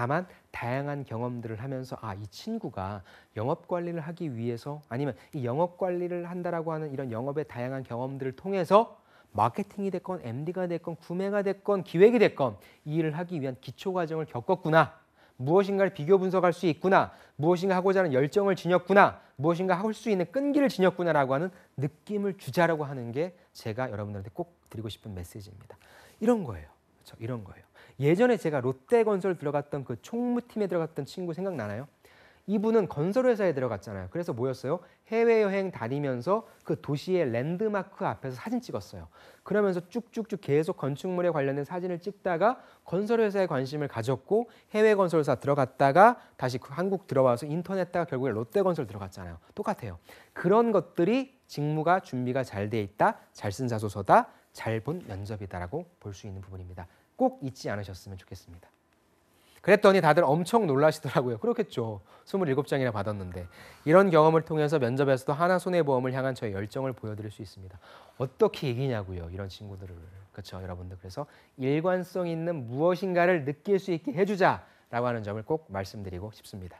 다만 다양한 경험들을 하면서 아 이 친구가 영업 관리를 하기 위해서 아니면 이 영업 관리를 한다라고 하는 이런 영업의 다양한 경험들을 통해서 마케팅이 됐건 MD가 됐건 구매가 됐건 기획이 됐건 이 일을 하기 위한 기초 과정을 겪었구나. 무엇인가를 비교 분석할 수 있구나, 무엇인가 하고자 하는 열정을 지녔구나, 무엇인가 할 수 있는 끈기를 지녔구나라고 하는 느낌을 주자라고 하는 게 제가 여러분들한테 꼭 드리고 싶은 메시지입니다. 이런 거예요. 그렇죠? 이런 거예요. 예전에 제가 롯데건설 들어갔던 그 총무팀에 들어갔던 친구 생각나나요? 이분은 건설회사에 들어갔잖아요. 그래서 뭐였어요? 해외여행 다니면서 그 도시의 랜드마크 앞에서 사진 찍었어요. 그러면서 쭉쭉쭉 계속 건축물에 관련된 사진을 찍다가 건설회사에 관심을 가졌고 해외 건설사 들어갔다가 다시 그 한국 들어와서 인터넷다가 결국에 롯데건설 들어갔잖아요. 똑같아요. 그런 것들이 직무가 준비가 잘 돼 있다, 잘 쓴 자소서다, 잘 본 면접이다라고 볼 수 있는 부분입니다. 꼭 잊지 않으셨으면 좋겠습니다. 그랬더니 다들 엄청 놀라시더라고요. 그렇겠죠. 27장이나 받았는데 이런 경험을 통해서 면접에서도 하나 손해보험을 향한 저의 열정을 보여드릴 수 있습니다. 어떻게 이기냐고요. 이런 친구들을. 그렇죠. 여러분들. 그래서 일관성 있는 무엇인가를 느낄 수 있게 해주자라고 하는 점을 꼭 말씀드리고 싶습니다.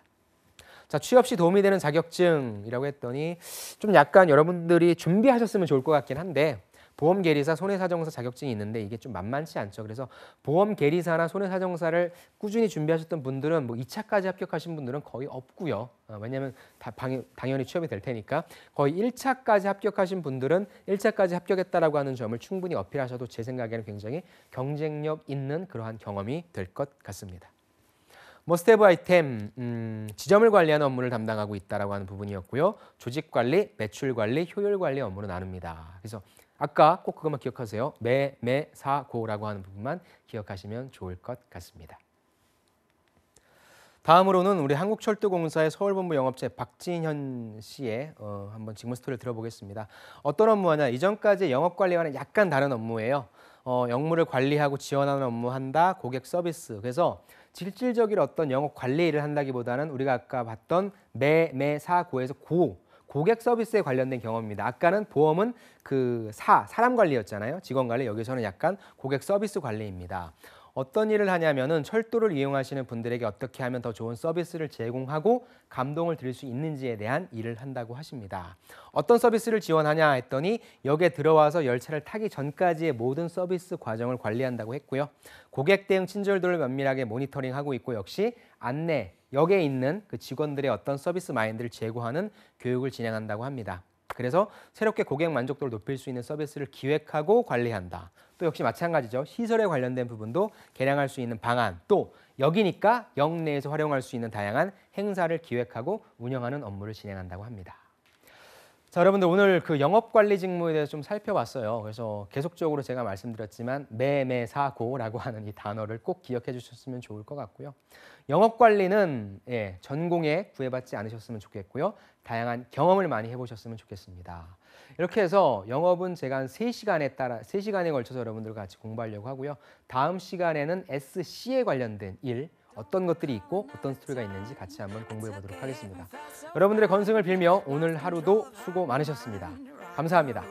자, 취업 시 도움이 되는 자격증이라고 했더니 좀 약간 여러분들이 준비하셨으면 좋을 것 같긴 한데 보험 계리사, 손해 사정사 자격증이 있는데 이게 좀 만만치 않죠. 그래서 보험 계리사나 손해 사정사를 꾸준히 준비하셨던 분들은 뭐 2차까지 합격하신 분들은 거의 없고요. 어, 왜냐면 하다 방, 당연히 취업이 될 테니까 거의 1차까지 합격하신 분들은 1차까지 합격했다라고 하는 점을 충분히 어필하셔도 제 생각에는 굉장히 경쟁력 있는 그러한 경험이 될 것 같습니다. 뭐스텝 아이템 음, 지점을 관리하는 업무를 담당하고 있다라고 하는 부분이었고요. 조직 관리, 매출 관리, 효율 관리 업무로 나눕니다. 그래서 아까 꼭 그것만 기억하세요. 매, 매, 사, 고라고 하는 부분만 기억하시면 좋을 것 같습니다. 다음으로는 우리 한국철도공사의 서울본부 영업체 박진현 씨의 어, 한번 직무 스토리를 들어보겠습니다. 어떤 업무냐? 이전까지 영업관리와는 약간 다른 업무예요. 어, 영무를 관리하고 지원하는 업무한다, 고객 서비스. 그래서 질질적인 어떤 영업 관리 일을 한다기보다는 우리가 아까 봤던 매, 매, 사, 고에서 고 고객 서비스에 관련된 경험입니다. 아까는 보험은 그 사, 사람 관리였잖아요. 직원 관리. 여기서는 약간 고객 서비스 관리입니다. 어떤 일을 하냐면은 철도를 이용하시는 분들에게 어떻게 하면 더 좋은 서비스를 제공하고 감동을 드릴 수 있는지에 대한 일을 한다고 하십니다. 어떤 서비스를 지원하냐 했더니 역에 들어와서 열차를 타기 전까지의 모든 서비스 과정을 관리한다고 했고요. 고객 대응 친절도를 면밀하게 모니터링하고 있고 역시 안내, 역에 있는 그 직원들의 어떤 서비스 마인드를 제고하는 교육을 진행한다고 합니다. 그래서 새롭게 고객 만족도를 높일 수 있는 서비스를 기획하고 관리한다. 또 역시 마찬가지죠. 시설에 관련된 부분도 개량할 수 있는 방안, 또 여기니까 역 내에서 활용할 수 있는 다양한 행사를 기획하고 운영하는 업무를 진행한다고 합니다. 자, 여러분들 오늘 그 영업 관리 직무에 대해서 좀 살펴봤어요. 그래서 계속적으로 제가 말씀드렸지만 매매사고라고 하는 이 단어를 꼭 기억해 주셨으면 좋을 것 같고요. 영업 관리는 예, 전공에 구애받지 않으셨으면 좋겠고요. 다양한 경험을 많이 해 보셨으면 좋겠습니다. 이렇게 해서 영업은 제가 한 3시간에 따라 3시간에 걸쳐서 여러분들과 같이 공부하려고 하고요. 다음 시간에는 SC에 관련된 일 어떤 것들이 있고 어떤 스토리가 있는지 같이 한번 공부해 보도록 하겠습니다. 여러분들의 건승을 빌며 오늘 하루도 수고 많으셨습니다. 감사합니다.